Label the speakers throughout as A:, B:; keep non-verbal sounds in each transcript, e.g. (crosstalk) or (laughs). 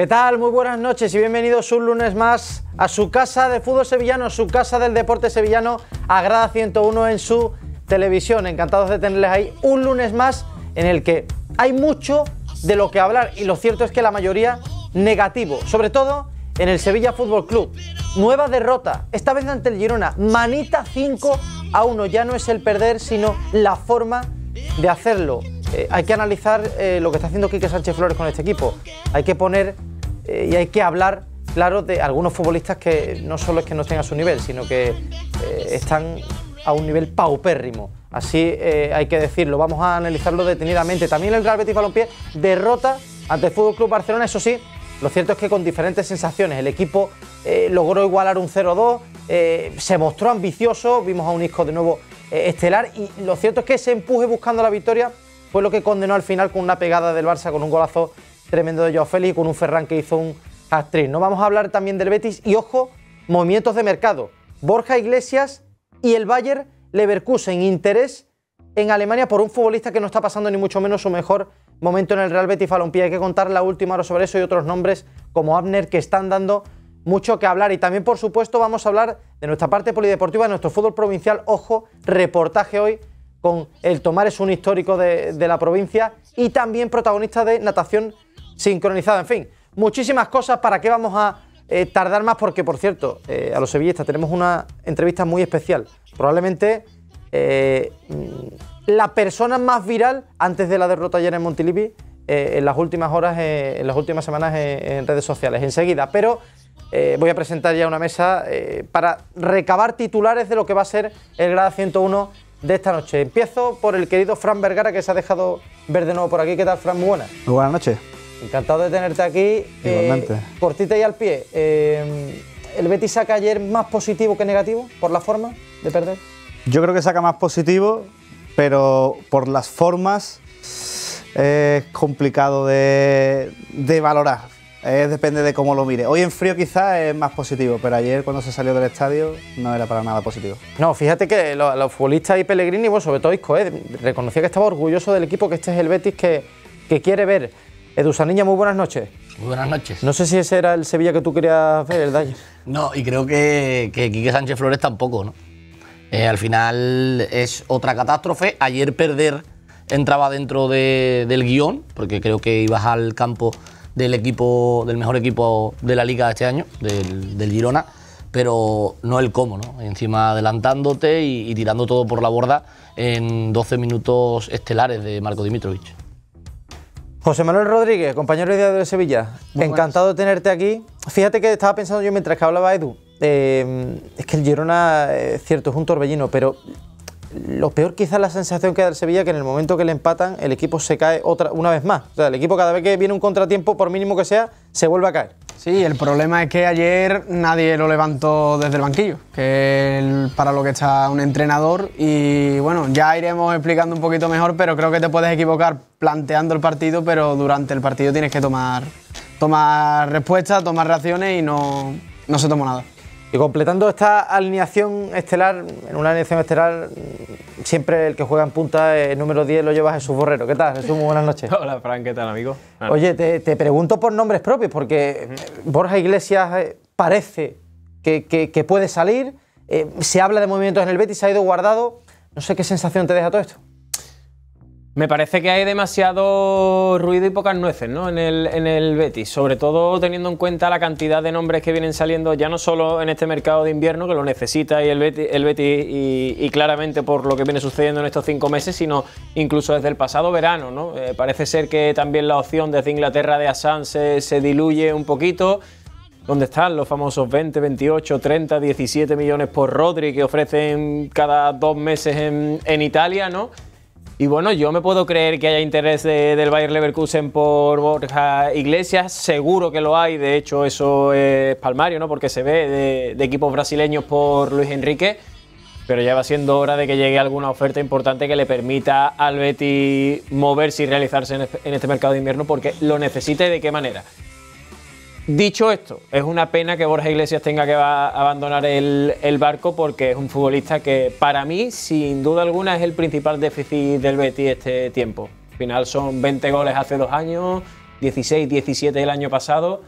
A: ¿Qué tal? Muy buenas noches y bienvenidos un lunes más a su casa de fútbol sevillano, su casa del deporte sevillano, a 101 en su televisión. Encantados de tenerles ahí un lunes más en el que hay mucho de lo que hablar y lo cierto es que la mayoría negativo, sobre todo en el Sevilla Fútbol Club. Nueva derrota, esta vez ante el Girona, manita 5 a 1, ya no es el perder sino la forma de hacerlo. Eh, hay que analizar eh, lo que está haciendo Quique Sánchez Flores con este equipo. Hay que poner y hay que hablar, claro, de algunos futbolistas que no solo es que no estén a su nivel, sino que eh, están a un nivel paupérrimo. Así eh, hay que decirlo, vamos a analizarlo detenidamente. También el Real Betis Balompié derrota ante el Fútbol Club Barcelona, eso sí, lo cierto es que con diferentes sensaciones. El equipo eh, logró igualar un 0-2, se mostró ambicioso, vimos a un disco de nuevo estelar y lo cierto es que ese empuje buscando la victoria fue lo que condenó al final con una pegada del Barça con un golazo tremendo de Joao Félix con un Ferran que hizo un actriz. No vamos a hablar también del Betis y ojo, movimientos de mercado. Borja Iglesias y el Bayer Leverkusen, interés en Alemania por un futbolista que no está pasando ni mucho menos su mejor momento en el Real Betis Balompié. Hay que contar la última hora sobre eso y otros nombres como Abner que están dando mucho que hablar. Y también, por supuesto, vamos a hablar de nuestra parte polideportiva, de nuestro fútbol provincial. Ojo, reportaje hoy con el Tomar, es un histórico de, de la provincia y también protagonista de natación sincronizado, en fin, muchísimas cosas para qué vamos a eh, tardar más porque, por cierto, eh, a los sevillistas tenemos una entrevista muy especial, probablemente eh, la persona más viral antes de la derrota ayer en Montilipi en las últimas horas, en las últimas semanas en redes sociales, enseguida, pero voy a presentar ya una mesa para recabar titulares de lo que va a ser el grado 101 de esta noche. Empiezo por el querido Fran Vergara que se ha dejado ver de nuevo por aquí. ¿Qué tal, Fran? Muy buenas. Muy buenas noches. Encantado de tenerte aquí. Eh, Igualmente. ti y al pie. Eh, ¿El Betis saca ayer más positivo que negativo por la forma de perder?
B: Yo creo que saca más positivo, pero por las formas eh, es complicado de, valorar. depende de cómo lo mire. Hoy en frío quizás es más positivo, pero ayer cuando se salió del estadio no era para nada positivo.
A: No, fíjate que los, futbolistas y Pellegrini, vos sobre todo Isco, reconocía que estaba orgulloso del equipo, que este es el Betis que, que quiere ver. Niña, muy buenas noches.
C: Muy buenas noches. No
A: sé si ese era el
C: Sevilla que tú querías ver, el (laughs) no, y creo que, Quique Sánchez Flores tampoco, ¿no? Eh, al final es otra catástrofe. Ayer perder entraba dentro del guión, porque creo que ibas al campo del equipo, del mejor equipo de la liga de este año, del, Girona, pero no el cómo, ¿no? Encima adelantándote y, tirando todo por la borda en 12 minutos estelares de Marco Dimitrovic. José Manuel Rodríguez, compañero de de Sevilla,
A: encantado de tenerte aquí. Fíjate que estaba pensando yo mientras que hablaba Edu, eh, es que el Girona, eh, es cierto, es un torbellino, pero lo peor quizás la sensación que da el Sevilla que en el momento que le empatan el equipo se cae otra una vez más. O sea, el equipo cada vez que viene un contratiempo, por mínimo que sea, se vuelve a caer. Sí,
D: el problema es que ayer nadie lo levantó desde el banquillo, que para lo que está un entrenador y bueno, ya iremos explicando un poquito mejor, pero creo que te puedes equivocar planteando el partido, pero durante el partido tienes que tomar, tomar respuestas, tomar
A: reacciones y no, no se tomó nada. Y completando esta alineación estelar, en una alineación estelar mm, siempre el que juega en punta, el eh, número 10 lo llevas lleva su Borrero. ¿Qué tal, Jesús? Muy buenas noches. (laughs) Hola,
E: Frank, ¿qué tal, amigo? Oye,
A: te, pregunto por nombres propios, porque Borja Iglesias eh, parece que, que, puede salir, eh, se habla de movimientos en el Betis, se ha ido guardado. No sé qué sensación te deja todo esto.
E: Me parece que hay demasiado ruido y pocas nueces ¿no? en, el, en el Betis, sobre todo teniendo en cuenta la cantidad de nombres que vienen saliendo, ya no solo en este mercado de invierno, que lo necesita y el Betis, el y, claramente por lo que viene sucediendo en estos cinco meses, sino incluso desde el pasado verano. ¿no? Eh, parece ser que también la opción desde Inglaterra de Assange se, diluye un poquito. ¿Dónde están los famosos 20, 28, 30, 17 millones por Rodri que ofrecen cada dos meses en, en Italia? ¿no? Y bueno, yo me puedo creer que haya interés del Bayer Leverkusen por Borja Iglesias, seguro que lo hay, de hecho eso es palmario, ¿no? Porque se ve de, equipos brasileños por Luis Enrique, pero ya va siendo hora de que llegue alguna oferta importante que le permita al Betty moverse y realizarse en, este mercado de invierno porque lo y de qué manera. Dicho esto, es una pena que Borja Iglesias tenga que abandonar el, barco porque es un futbolista que para mí, sin duda alguna, es el principal déficit del Betis este tiempo. Al final son 20 goles hace dos años, 16, 17 el año pasado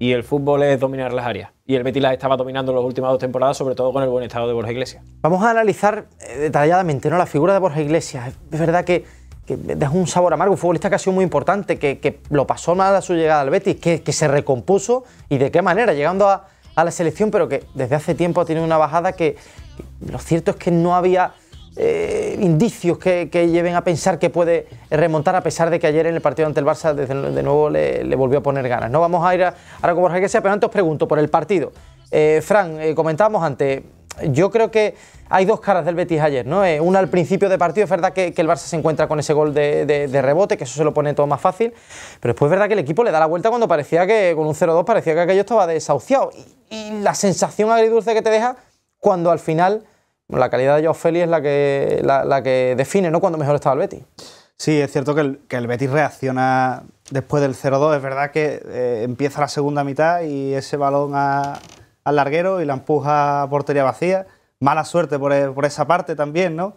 E: y el fútbol es dominar las áreas. Y el Betis las estaba dominando en las últimas dos temporadas, sobre todo con el buen estado de Borja Iglesias.
A: Vamos a analizar eh, detalladamente ¿no? la figura de Borja Iglesias. Es verdad que que dejó un sabor amargo, un futbolista que ha sido muy importante, que, lo pasó nada a su llegada al Betis, que, que, se recompuso y de qué manera, llegando a, la selección, pero que desde hace tiempo ha tenido una bajada que, lo cierto es que no había eh, indicios que, lleven a pensar que puede remontar, a pesar de que ayer en el partido ante el Barça desde, de nuevo le, volvió a poner ganas. No vamos a ir a, ahora con que sea, pero antes os pregunto por el partido. Eh, Fran, eh, comentábamos antes yo creo que hay dos caras del Betis ayer, ¿no? Eh, una al principio de partido, es verdad que, el Barça se encuentra con ese gol de, rebote, que eso se lo pone todo más fácil, pero después es verdad que el equipo le da la vuelta cuando parecía que con un 0-2 parecía que aquello estaba desahuciado. Y, la sensación agridulce que te deja cuando al final la calidad de Joao Félix es la que, define, ¿no? Cuando mejor estaba el Betis. Sí, es cierto que
B: el, Betis reacciona después del 0-2, es verdad que eh, empieza la segunda mitad y ese balón a al larguero y la empuja a portería vacía. Mala suerte e, por, esa parte también, ¿no?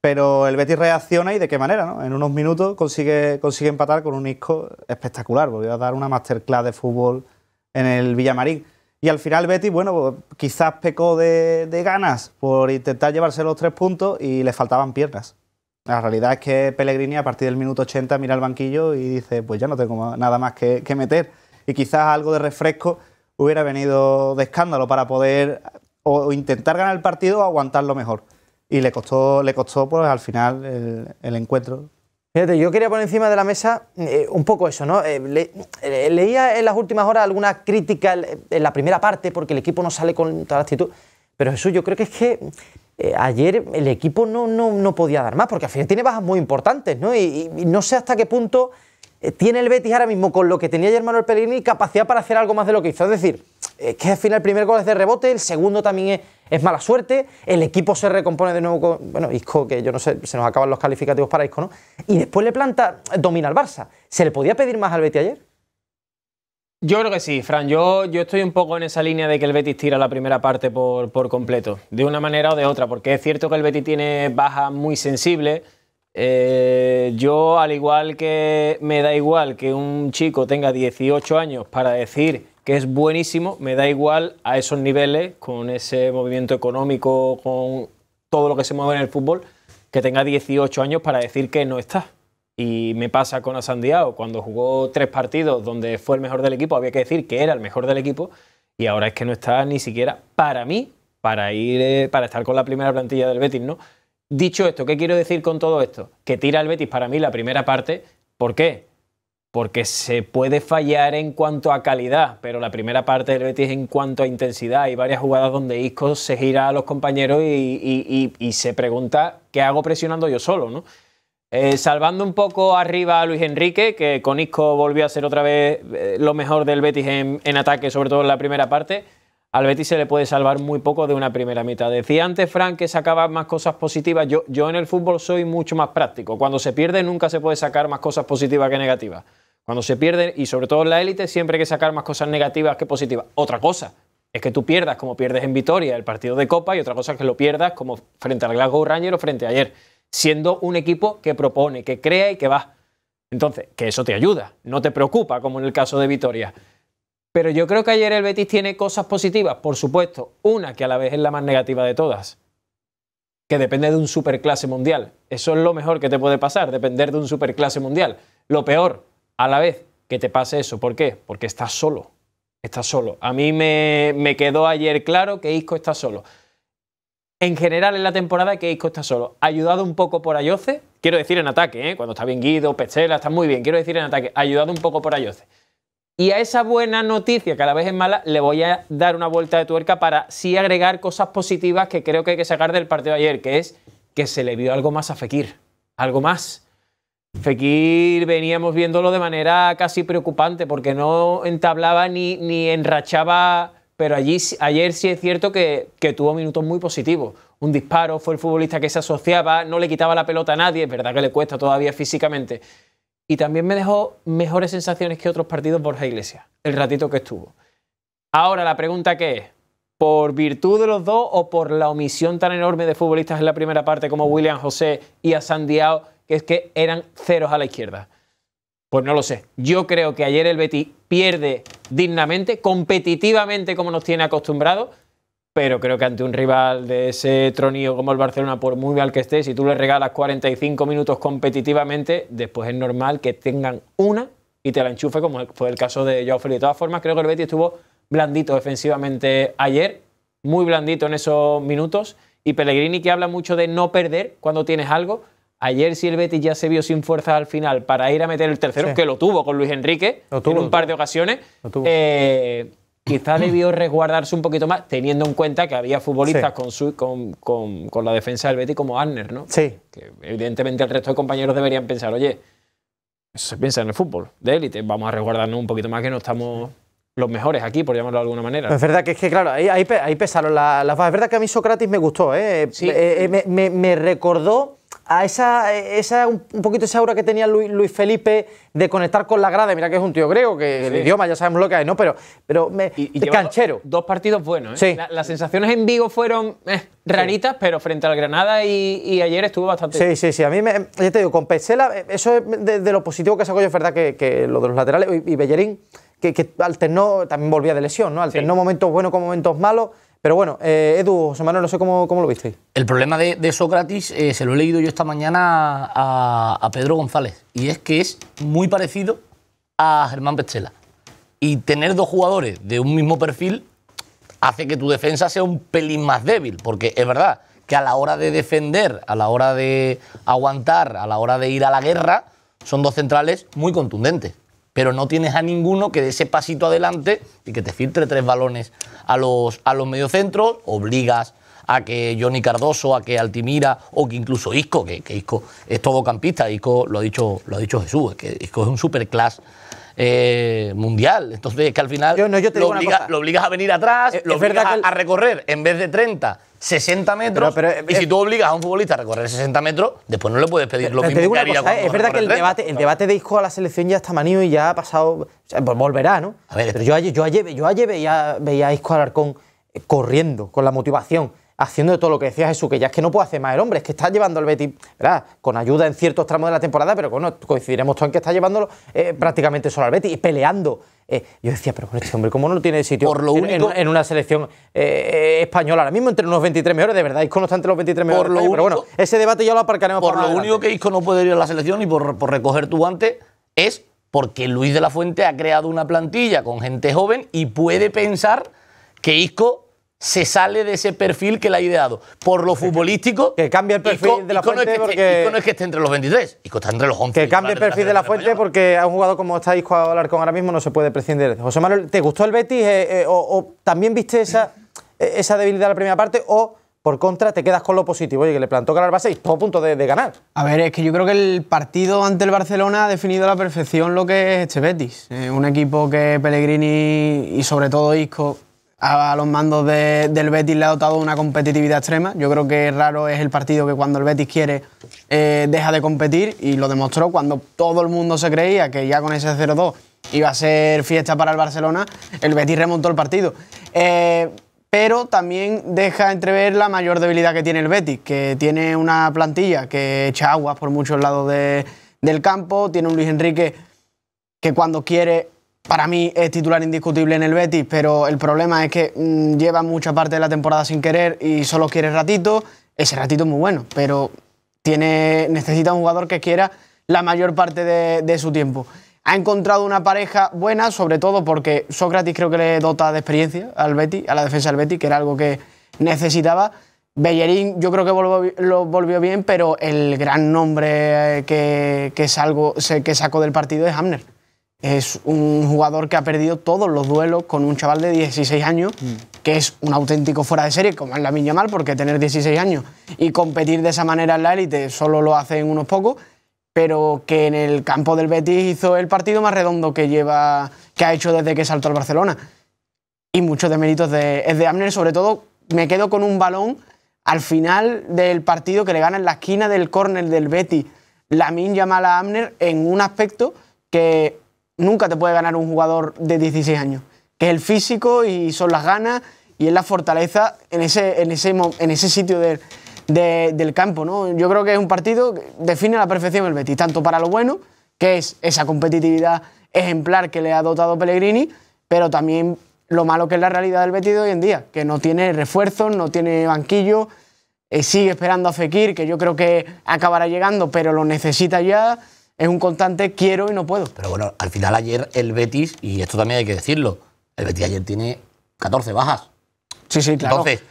B: Pero el Betis reacciona y de qué manera, ¿no? En unos minutos consigue, consigue empatar con un disco espectacular, volvió a dar una masterclass de fútbol en el Villamarín. Y al final Betis, bueno, pues, quizás pecó de, ganas por intentar llevarse los tres puntos y le faltaban piernas. La realidad es que Pellegrini a partir del minuto 80 mira al banquillo y dice, pues ya no tengo nada más que meter. Y quizás algo de refresco hubiera venido de escándalo para poder o intentar ganar el partido o aguantarlo mejor.
A: Y le costó, le costó pues al final el, encuentro. Fíjate, yo quería poner encima de la mesa eh, un poco eso, ¿no? Eh, eh, leía en las últimas horas alguna crítica en la primera parte porque el equipo no sale con toda la actitud. Pero Jesús, yo creo que es que ayer el equipo no, no, podía dar más, porque al final tiene bajas muy importantes, ¿no? y no sé hasta qué punto eh, tiene el Betis ahora mismo con lo que tenía ayer Manuel Pellegrini capacidad para hacer algo más de lo que hizo. Es decir, es que al final el primer gol es de rebote, el segundo también es, mala suerte, el equipo se recompone de nuevo con, bueno, Isco, que yo no sé, se nos acaban los calificativos para Isco, ¿no? Y después le planta, domina el Barça. ¿Se le podía pedir más al Betis ayer?
E: Yo creo que sí, Fran. Yo, yo estoy un poco en esa línea de que el Betis tira la primera parte por, por completo, de una manera o de otra, porque es cierto que el Betis tiene bajas muy sensibles eh, yo, al igual que me da igual que un chico tenga 18 años para decir que es buenísimo, me da igual a esos niveles, con ese movimiento económico, con todo lo que se mueve en el fútbol, que tenga 18 años para decir que no está. Y me pasa con Asandiao, cuando jugó tres partidos donde fue el mejor del equipo, había que decir que era el mejor del equipo, y ahora es que no está ni siquiera para mí, para ir, eh, para estar con la primera plantilla del Betis, ¿no? Dicho esto, ¿qué quiero decir con todo esto? Que tira el Betis para mí la primera parte. ¿Por qué? Porque se puede fallar en cuanto a calidad, pero la primera parte del Betis en cuanto a intensidad. Hay varias jugadas donde Isco se gira a los compañeros y, se pregunta qué hago presionando yo solo, eh, salvando un poco arriba a Luis Enrique, que con Isco volvió a ser otra vez eh, lo mejor del Betis en ataque, sobre todo en la primera parte al Betis se le puede salvar muy poco de una primera mitad. Decía antes Frank que sacaba más cosas positivas. Yo, en el fútbol soy mucho más práctico. Cuando se pierde nunca se puede sacar más cosas positivas que negativas. Cuando se pierde, y sobre todo en la élite, siempre hay que sacar más cosas negativas que positivas. Otra cosa es que tú pierdas como pierdes en Vitoria el partido de Copa y otra cosa es que lo pierdas como frente al Glasgow Rangers o frente a ayer, siendo un equipo que propone, que crea y que va. Entonces, que eso te ayuda, no te preocupa como en el caso de Vitoria. Pero yo creo que ayer el Betis tiene cosas positivas, por supuesto, una que a la vez es la más negativa de todas, que depende de un superclase mundial. Eso es lo mejor que te puede pasar, depender de un superclase mundial. Lo peor, a la vez, que te pase eso. ¿Por qué? Porque estás solo. Estás solo. A mí me, quedó ayer claro que Isco está solo. En general, en la temporada que Isco está solo. Ayudado un poco por Ayoce, quiero decir en ataque, ¿eh? cuando está bien Guido, Pechela, está muy bien, quiero decir en ataque, ayudado un poco por Ayoce. Y a esa buena noticia, que a la vez es mala, le voy a dar una vuelta de tuerca para sí agregar cosas positivas que creo que hay que sacar del partido de ayer, que es que se le vio algo más a Fekir, algo más. Fekir veníamos viéndolo de manera casi preocupante porque no entablaba ni, ni enrachaba, pero allí, ayer sí es cierto que tuvo minutos muy positivos. Un disparo, fue el futbolista que se asociaba, no le quitaba la pelota a nadie, es verdad que le cuesta todavía físicamente, y también me dejó mejores sensaciones que otros partidos Borja Iglesias, el ratito que estuvo. Ahora la pregunta que es, ¿por virtud de los dos o por la omisión tan enorme de futbolistas en la primera parte como William José y a Asandiao, que es que eran ceros a la izquierda? Pues no lo sé. Yo creo que ayer el Betis pierde dignamente, competitivamente como nos tiene acostumbrados pero creo que ante un rival de ese tronío como el Barcelona, por muy mal que esté, si tú le regalas 45 minutos competitivamente, después es normal que tengan una y te la enchufe, como fue el caso de Joao De todas formas, creo que el Betis estuvo blandito defensivamente ayer, muy blandito en esos minutos, y Pellegrini que habla mucho de no perder cuando tienes algo, Ayer si el Betis ya se vio sin fuerza al final para ir a meter el tercero, que lo tuvo con Luis Enrique en un par de ocasiones, eh, quizá mm. debió resguardarse un poquito más, teniendo en cuenta que había futbolistas con, con, la defensa del Betty como Arner, ¿no? Sí. Que evidentemente el resto de compañeros deberían pensar, oye, eso se piensa en el fútbol de élite, vamos a resguardarnos un poquito más que no estamos los mejores aquí, por llamarlo de alguna manera. Es verdad
A: que es que, claro, ahí, ahí, pesaron las bases. es verdad que a mí Socrates me gustó, ¿eh? eh, eh me, me recordó a esa, un poquito esa aura que tenía Luis, Felipe de conectar con la grada. Mira que es un tío griego, que el idioma ya sabemos lo que hay, ¿no? Pero, pero canchero.
E: Dos, partidos buenos, ¿eh? Sí. las sensaciones en Vigo fueron eh, raritas, pero frente al Granada y, ayer estuvo bastante. Sí, sí,
A: sí. A mí, me, ya te digo, con Pesela, eso es de, lo positivo que sacó yo, es verdad, que, lo de los laterales y, Bellerín, que, que alternó, también volvía de lesión, ¿no? Alternó momentos buenos con momentos malos. Pero bueno, eh, Edu, José no sé cómo, lo visteis.
C: El problema de, de Sócrates eh, se lo he leído yo esta mañana a, Pedro González y es que es muy parecido a Germán Pestela. Y tener dos jugadores de un mismo perfil hace que tu defensa sea un pelín más débil, porque es verdad que a la hora de defender, a la hora de aguantar, a la hora de ir a la guerra, son dos centrales muy contundentes pero no tienes a ninguno que dé ese pasito adelante y que te filtre tres balones a los, a los mediocentros, obligas a que Johnny Cardoso, a que Altimira o que incluso Isco, que, Isco es todocampista, Isco lo ha dicho, lo ha dicho Jesús, que Isco es un superclass eh, mundial. Entonces, que al final lo, obligas a venir atrás, a, recorrer en vez de 30, 60 metros. y si eh, tú obligas a un futbolista a recorrer 60 metros, después no le puedes pedir lo mismo que haría Es verdad que el debate, debate de
A: Isco a la selección ya está manido y ya ha pasado. pues volverá, ¿no? A ver, pero yo ayer, yo yo veía, veía a Isco Alarcón eh, corriendo, con la motivación haciendo todo lo que decía Jesús, que ya es que no puede hacer más el hombre, es que está llevando al Betis, ¿verdad? Con ayuda en ciertos tramos de la temporada, pero bueno, coincidiremos todos en que está llevándolo eh, prácticamente solo al Betis y peleando. Eh, yo decía, pero este hombre, ¿cómo no tiene sitio en, en, una selección eh, española? Ahora mismo entre unos 23 mejores, de verdad, Isco no está entre los 23 mejores. pero bueno,
C: ese debate ya lo aparcaremos por Por lo único que Isco no puede ir a la selección y por, por recoger tu guante es porque Luis de la Fuente ha creado una plantilla con gente joven y puede pensar que Isco se sale de ese perfil que le ha ideado por lo futbolístico. Que cambie el perfil de la fuente. No es que es que esté entre los 23, está entre los 11. Que cambie el perfil de la,
A: fuente porque a un jugador como está Isco Alarcón ahora mismo no se puede prescindir. José Manuel, ¿te gustó el Betis eh, eh, o, también viste esa, e, esa debilidad en la primera parte o por contra te quedas con lo positivo? Oye, que le plantó ganar base y todo punto de, ganar.
D: A ver, es que yo creo que el partido ante el Barcelona ha definido a la perfección lo que es este Betis. Eh, un equipo que Pellegrini y sobre todo Isco a los mandos del Betis le ha dotado una competitividad extrema. Yo creo que raro es el partido que cuando el Betis quiere eh, deja de competir y lo demostró cuando todo el mundo se creía que ya con ese 0-2 iba a ser fiesta para el Barcelona. El Betis remontó el partido. Eh, pero también deja entrever la mayor debilidad que tiene el Betis, que tiene una plantilla que echa aguas por muchos lados del campo, tiene un Luis Enrique que cuando quiere para mí es titular indiscutible en el Betis, pero el problema es que mm, lleva mucha parte de la temporada sin querer y solo quiere ratito. Ese ratito es muy bueno, pero tiene, necesita un jugador que quiera la mayor parte de, su tiempo. Ha encontrado una pareja buena, sobre todo porque Sócrates creo que le dota de experiencia al Betis, a la defensa del Betis, que era algo que necesitaba. Bellerín yo creo que lo volvió bien, pero el gran nombre eh, que, que sacó del partido es Hamner. Es un jugador que ha perdido todos los duelos con un chaval de 16 años, mm. que es un auténtico fuera de serie, como es la mal porque tener 16 años y competir de esa manera en la élite solo lo en unos pocos, pero que en el campo del Betis hizo el partido más redondo que, lleva, que ha hecho desde que saltó al Barcelona. Y muchos de méritos de, es de Amner, sobre todo me quedo con un balón al final del partido que le gana en la esquina del córner del Betis, Lamin llama a Amner en un aspecto que nunca te puede ganar un jugador de 16 años, que es el físico y son las ganas y es la fortaleza en ese, en ese, en ese sitio del campo. ¿no? Yo creo que es un partido que define a la perfección el Betis, tanto para lo bueno, que es esa competitividad ejemplar que le ha dotado Pellegrini, pero también lo malo que es la realidad del Betis de hoy en día, que no tiene refuerzos, no tiene banquillo, eh, sigue esperando a Fekir, que yo creo que acabará llegando, pero lo necesita ya es un constante quiero
C: y no puedo. Pero bueno, al final ayer el Betis, y esto también hay que decirlo, el Betis ayer tiene 14 bajas. Sí, sí, claro. Entonces,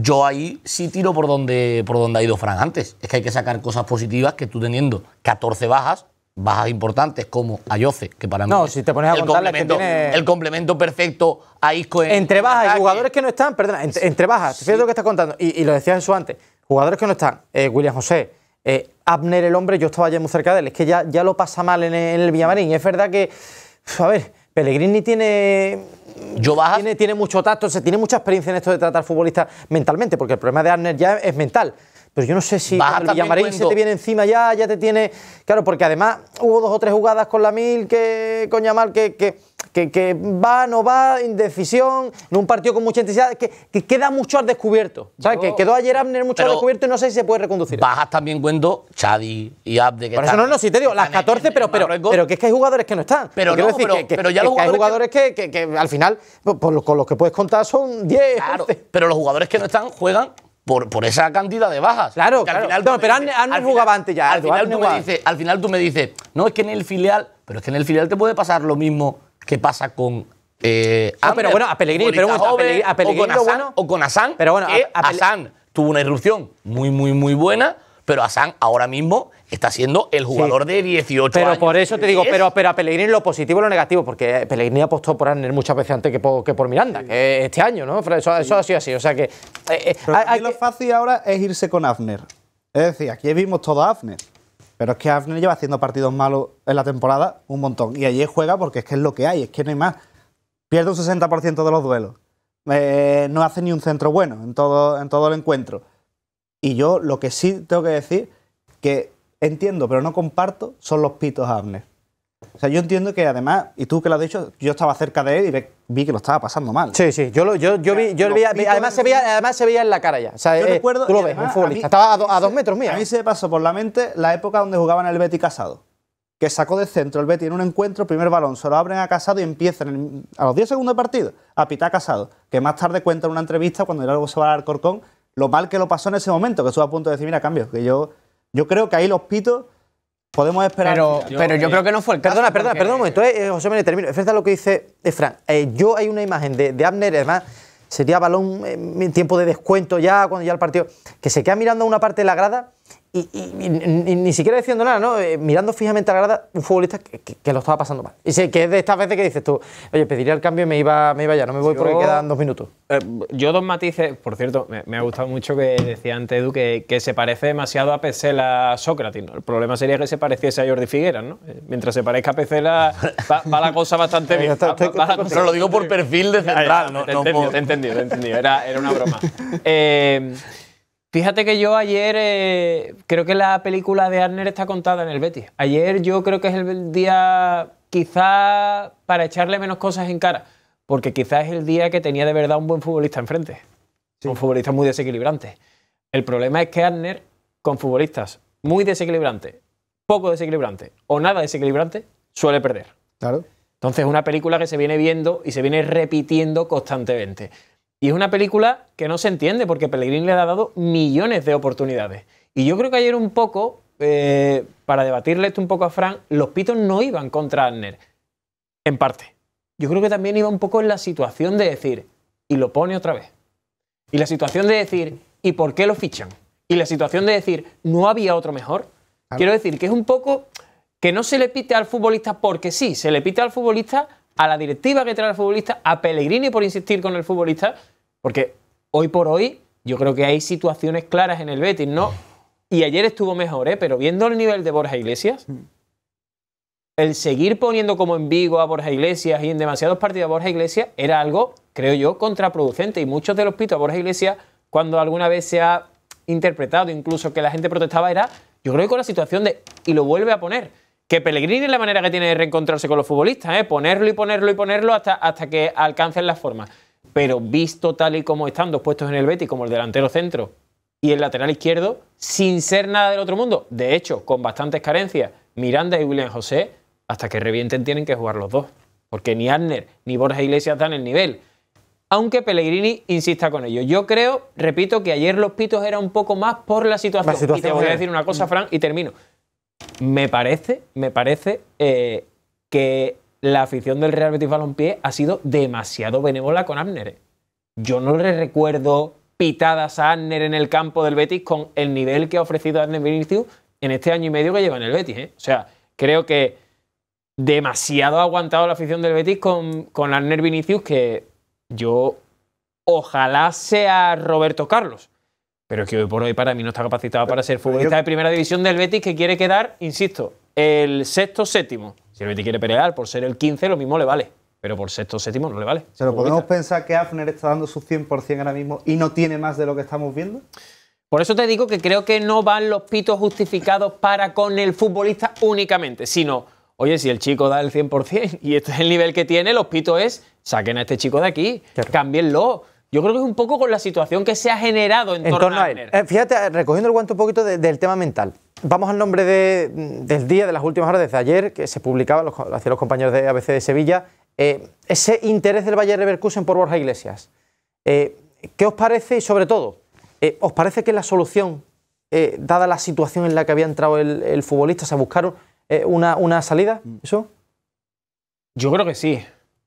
C: yo ahí sí tiro por donde, por donde ha ido Fran antes. Es que hay que sacar cosas positivas que tú teniendo 14 bajas, bajas importantes como Ayoce, que para mí no, si te pones a el, complemento, el complemento perfecto a
A: Isco. entre bajas y jugadores que no están, perdona, entre, bajas, fíjate lo que estás contando, y, lo decías eso antes, jugadores que no están, eh, William José, eh, Abner el hombre, yo estaba ya muy cerca de él, es que ya, ya lo pasa mal en el, Villamarín. es verdad que, a ver, Pellegrini tiene yo baja. Tiene, mucho tacto, se tiene mucha experiencia en esto de tratar futbolistas mentalmente, porque el problema de Abner ya es mental. Pero yo no sé si el Villamarín se te viene encima ya, ya te tiene. Claro, porque además hubo dos o tres jugadas con la Mil que, con Yamal que que, va, no va, indecisión, en un partido con mucha intensidad, que, queda mucho al descubierto. ¿Sabes? que quedó ayer Abner mucho al descubierto
C: y no sé si se puede reconducir. Bajas también cuento, Chadi y Abde. Por eso no, no, sí te digo, las 14, pero, pero, que es que hay jugadores que no están. Pero, no, decir pero, pero ya los jugadores hay jugadores que, al final, con los que puedes contar son 10. pero los jugadores que no están juegan por, por, esa cantidad de bajas. Claro, pero Abner antes ya. tú me dices, al final tú me dices, no, es que en el filial, pero es que en el filial te puede pasar lo mismo ¿Qué pasa con eh, ah, pero bueno, a Pellegrini, pero o con Asán, pero bueno, tuvo una irrupción muy, muy, muy buena, pero Asán ahora mismo está siendo el jugador de 18 años. Pero por eso te digo, pero, pero a Pellegrini lo
A: positivo y lo negativo, porque Pellegrini apostó por Arner muchas veces antes que por, Miranda, que este año, ¿no? Eso, ha sido así, o sea que... Eh, eh, lo fácil ahora es irse con
B: Afner. Es decir, aquí vimos todo a Afner. Pero es que Abner lleva haciendo partidos malos en la temporada un montón. Y allí juega porque es que es lo que hay, es que no hay más. Pierde un 60% de los duelos. Eh, no hace ni un centro bueno en todo, en todo el encuentro. Y yo lo que sí tengo que decir, que entiendo, pero no comparto, son los pitos a Abner. O sea, yo entiendo que además, y tú que lo has dicho, yo estaba cerca de él y vi que lo estaba pasando
A: mal. Sí, sí, yo, lo, yo, yo vi, yo además, se veía, además se veía en la cara ya. O sea, yo eh, recuerdo, tú lo ves, un futbolista,
B: estaba a, dos metros mía. A mí se pasó por la mente la época donde jugaban el Betty Casado, que sacó de centro el Betty en un encuentro, primer balón, se lo abren a Casado y empiezan a los 10 segundos de partido a pitar a Casado, que más tarde cuenta en una entrevista cuando luego se va al Corcón lo mal que lo pasó en ese momento, que estuvo a punto de decir, mira, cambio, que yo, yo creo que ahí los pitos Podemos esperar. Pero, yo, creo que
D: no fue el eh, caso. Perdona, ah, perdona, perdona un
A: momento, eh, José me termino. Es lo que dice Efran. Eh, yo hay una imagen de, Abner, además, sería balón en tiempo de descuento ya, cuando ya el partido, que se queda mirando a una parte de la grada y, ni siquiera diciendo nada, eh, mirando fijamente a la grada, un futbolista que, lo estaba pasando mal. Y sé que es de estas veces que dices tú, oye, pediría el cambio y me iba, me iba ya, no me voy porque quedan dos minutos.
E: Eh, yo dos matices, por cierto, me, ha gustado mucho que decía antes Edu que, se parece demasiado a Pecela a Sócrates, El problema sería que se pareciese a Jordi Figueras, ¿no? Eh, mientras se parezca a Pecela va, la cosa bastante (laughs) bien. pero lo digo por perfil de central, ¿no? Te entendido, entendido, era, una broma. (laughs) Eh, Fíjate que yo ayer, eh, creo que la película de Arner está contada en el Betis. Ayer yo creo que es el día quizá para echarle menos cosas en cara, porque quizás es el día que tenía de verdad un buen futbolista enfrente. Un futbolista muy desequilibrante. El problema es que Arner, con futbolistas muy desequilibrantes, poco desequilibrante o nada desequilibrante suele perder. Entonces es una película que se viene viendo y se viene repitiendo constantemente. Y es una película que no se entiende porque Pellegrini le ha dado millones de oportunidades. Y yo creo que ayer un poco, eh, para debatirle esto un poco a Frank, los pitos no iban contra Arner. en parte. Yo creo que también iba un poco en la situación de decir, y lo pone otra vez. Y la situación de decir, ¿y por qué lo fichan? Y la situación de decir, ¿no había otro mejor? Quiero decir que es un poco que no se le pite al futbolista porque sí, se le pite al futbolista, a la directiva que trae al futbolista, a Pellegrini por insistir con el futbolista, porque hoy por hoy yo creo que hay situaciones claras en el Betis, ¿no? Y ayer estuvo mejor, ¿eh? Pero viendo el nivel de Borja Iglesias, mm. el seguir poniendo como en Vigo a Borja Iglesias y en demasiados partidos a Borja Iglesias era algo, creo yo, contraproducente. Y muchos de los pitos a Borja Iglesias, cuando alguna vez se ha interpretado, incluso que la gente protestaba, era, yo creo que con la situación de, y lo vuelve a poner. Que Pellegrini es la manera que tiene de reencontrarse con los futbolistas, ¿eh? ponerlo y ponerlo y ponerlo hasta, hasta que alcancen las formas pero visto tal y como están dos puestos en el Betis, como el delantero centro y el lateral izquierdo, sin ser nada del otro mundo, de hecho, con bastantes carencias, Miranda y William José, hasta que revienten tienen que jugar los dos, porque ni Adner ni Borja Iglesias dan el nivel. Aunque Pellegrini insista con ello. Yo creo, repito, que ayer los pitos eran un poco más por la situación. y te voy a decir una cosa, Fran, y termino. Me parece, me parece eh, que la afición del Real Betis Balompié ha sido demasiado benévola con Abner ¿eh? Yo no le recuerdo pitadas a Abner en el campo del Betis con el nivel que ha ofrecido Abner Vinicius en este año y medio que lleva en el Betis. ¿eh? O sea, creo que demasiado ha aguantado la afición del Betis con, con Vinicius, que yo ojalá sea Roberto Carlos. Pero que hoy por hoy para mí no está capacitado para ser futbolista de primera división del Betis, que quiere quedar, insisto, el sexto séptimo. Si el Betis quiere pelear por ser el 15, lo mismo le vale. Pero por sexto o séptimo no le vale. ¿Se lo podemos
B: pensar que Afner está dando su 100% ahora mismo y no tiene más de lo que estamos viendo?
E: Por eso te digo que creo que no van los pitos justificados para con el futbolista únicamente, sino, oye, si el chico da el 100% y este es el nivel que tiene, los pitos es, saquen a este chico de aquí, cambienlo. cámbienlo, yo creo que es un poco con la situación que se ha generado en, torno, a él.
A: Eh, fíjate, eh, recogiendo el guante un poquito del tema mental. Vamos al nombre del día, de las últimas horas, desde ayer, que se publicaba, lo hacia los compañeros de ABC de Sevilla, eh, ese interés del Valle Bayern Leverkusen por Borja Iglesias. ¿Qué os parece y sobre todo, os parece que la solución, dada la situación en la que había entrado el, futbolista, se buscaron una, una salida?
E: Mm. ¿Eso? Yo creo que sí.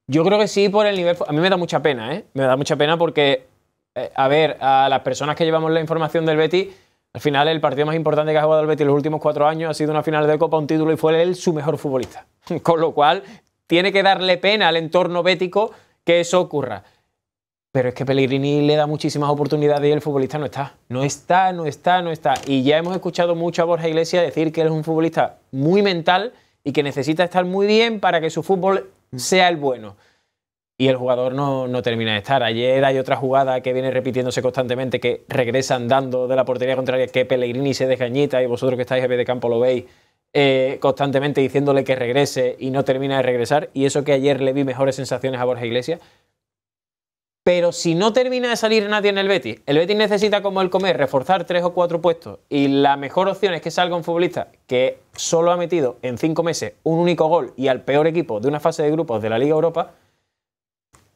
E: Yo creo que sí por el nivel... A mí me da mucha pena, ¿eh? Me da mucha pena porque, eh, a ver, a las personas que llevamos la información del Betty, al final el partido más importante que ha jugado el Betis en los últimos cuatro años ha sido una final de Copa, un título y fue él su mejor futbolista. (laughs) Con lo cual, tiene que darle pena al entorno bético que eso ocurra. Pero es que Pellegrini le da muchísimas oportunidades y el futbolista no está. No está, no está, no está. Y ya hemos escuchado mucho a Borja Iglesias decir que él es un futbolista muy mental y que necesita estar muy bien para que su fútbol Mm. sea el bueno. Y el jugador no, termina de estar. Ayer hay otra jugada que viene repitiéndose constantemente, que regresa andando de la portería contraria, que Pellegrini se desgañita y vosotros que estáis jefe de campo lo veis eh, constantemente diciéndole que regrese y no termina de regresar. Y eso que ayer le vi mejores sensaciones a Borja Iglesias, pero si no termina de salir nadie en el Betis, el Betis necesita como el comer reforzar tres o cuatro puestos y la mejor opción es que salga un futbolista que solo ha metido en cinco meses un único gol y al peor equipo de una fase de grupos de la Liga Europa,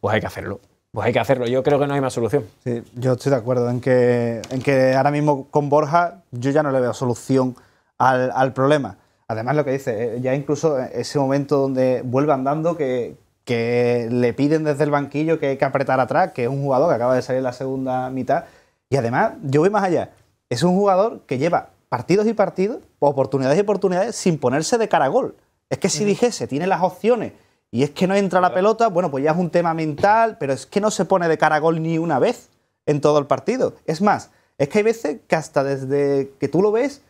E: pues hay que hacerlo. Pues hay que hacerlo. Yo creo que no hay más solución.
B: Sí, yo estoy de acuerdo en que, en que ahora mismo con Borja yo ya no le veo solución al, al problema. Además lo que dice, eh, ya incluso ese momento donde vuelve andando que, que le piden desde el banquillo que hay que apretar atrás, que es un jugador que acaba de salir en la segunda mitad. Y además, yo voy más allá. Es un jugador que lleva partidos y partidos, oportunidades y oportunidades, sin ponerse de cara a gol. Es que si dijese, tiene las opciones y es que no entra la pelota, bueno, pues ya es un tema mental, pero es que no se pone de cara a gol ni una vez en todo el partido. Es más, es que hay veces que hasta desde que tú lo ves,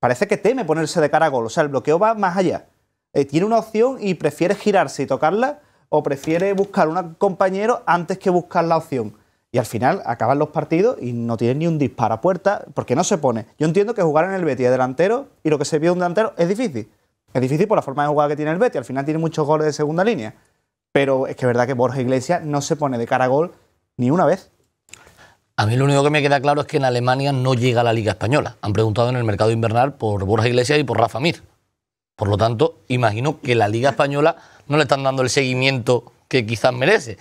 B: parece que teme ponerse de cara a gol. O sea, el bloqueo va más allá. Eh, tiene una opción y prefiere girarse y tocarla o prefiere buscar un compañero antes que buscar la opción. Y al final acaban los partidos y no tienen ni un disparo a puerta porque no se pone. Yo entiendo que jugar en el Betis de delantero y lo que se vio un delantero es difícil. Es difícil por la forma de jugar que tiene el Betis. Al final tiene muchos goles de segunda línea. Pero es que es verdad que Borja Iglesias no se pone de cara a gol
C: ni una vez. A mí lo único que me queda claro es que en Alemania no llega a la Liga Española. Han preguntado en el mercado invernal por Borja Iglesias y por Rafa Mir. Por lo tanto, imagino que la Liga Española no le están dando el seguimiento que quizás merece.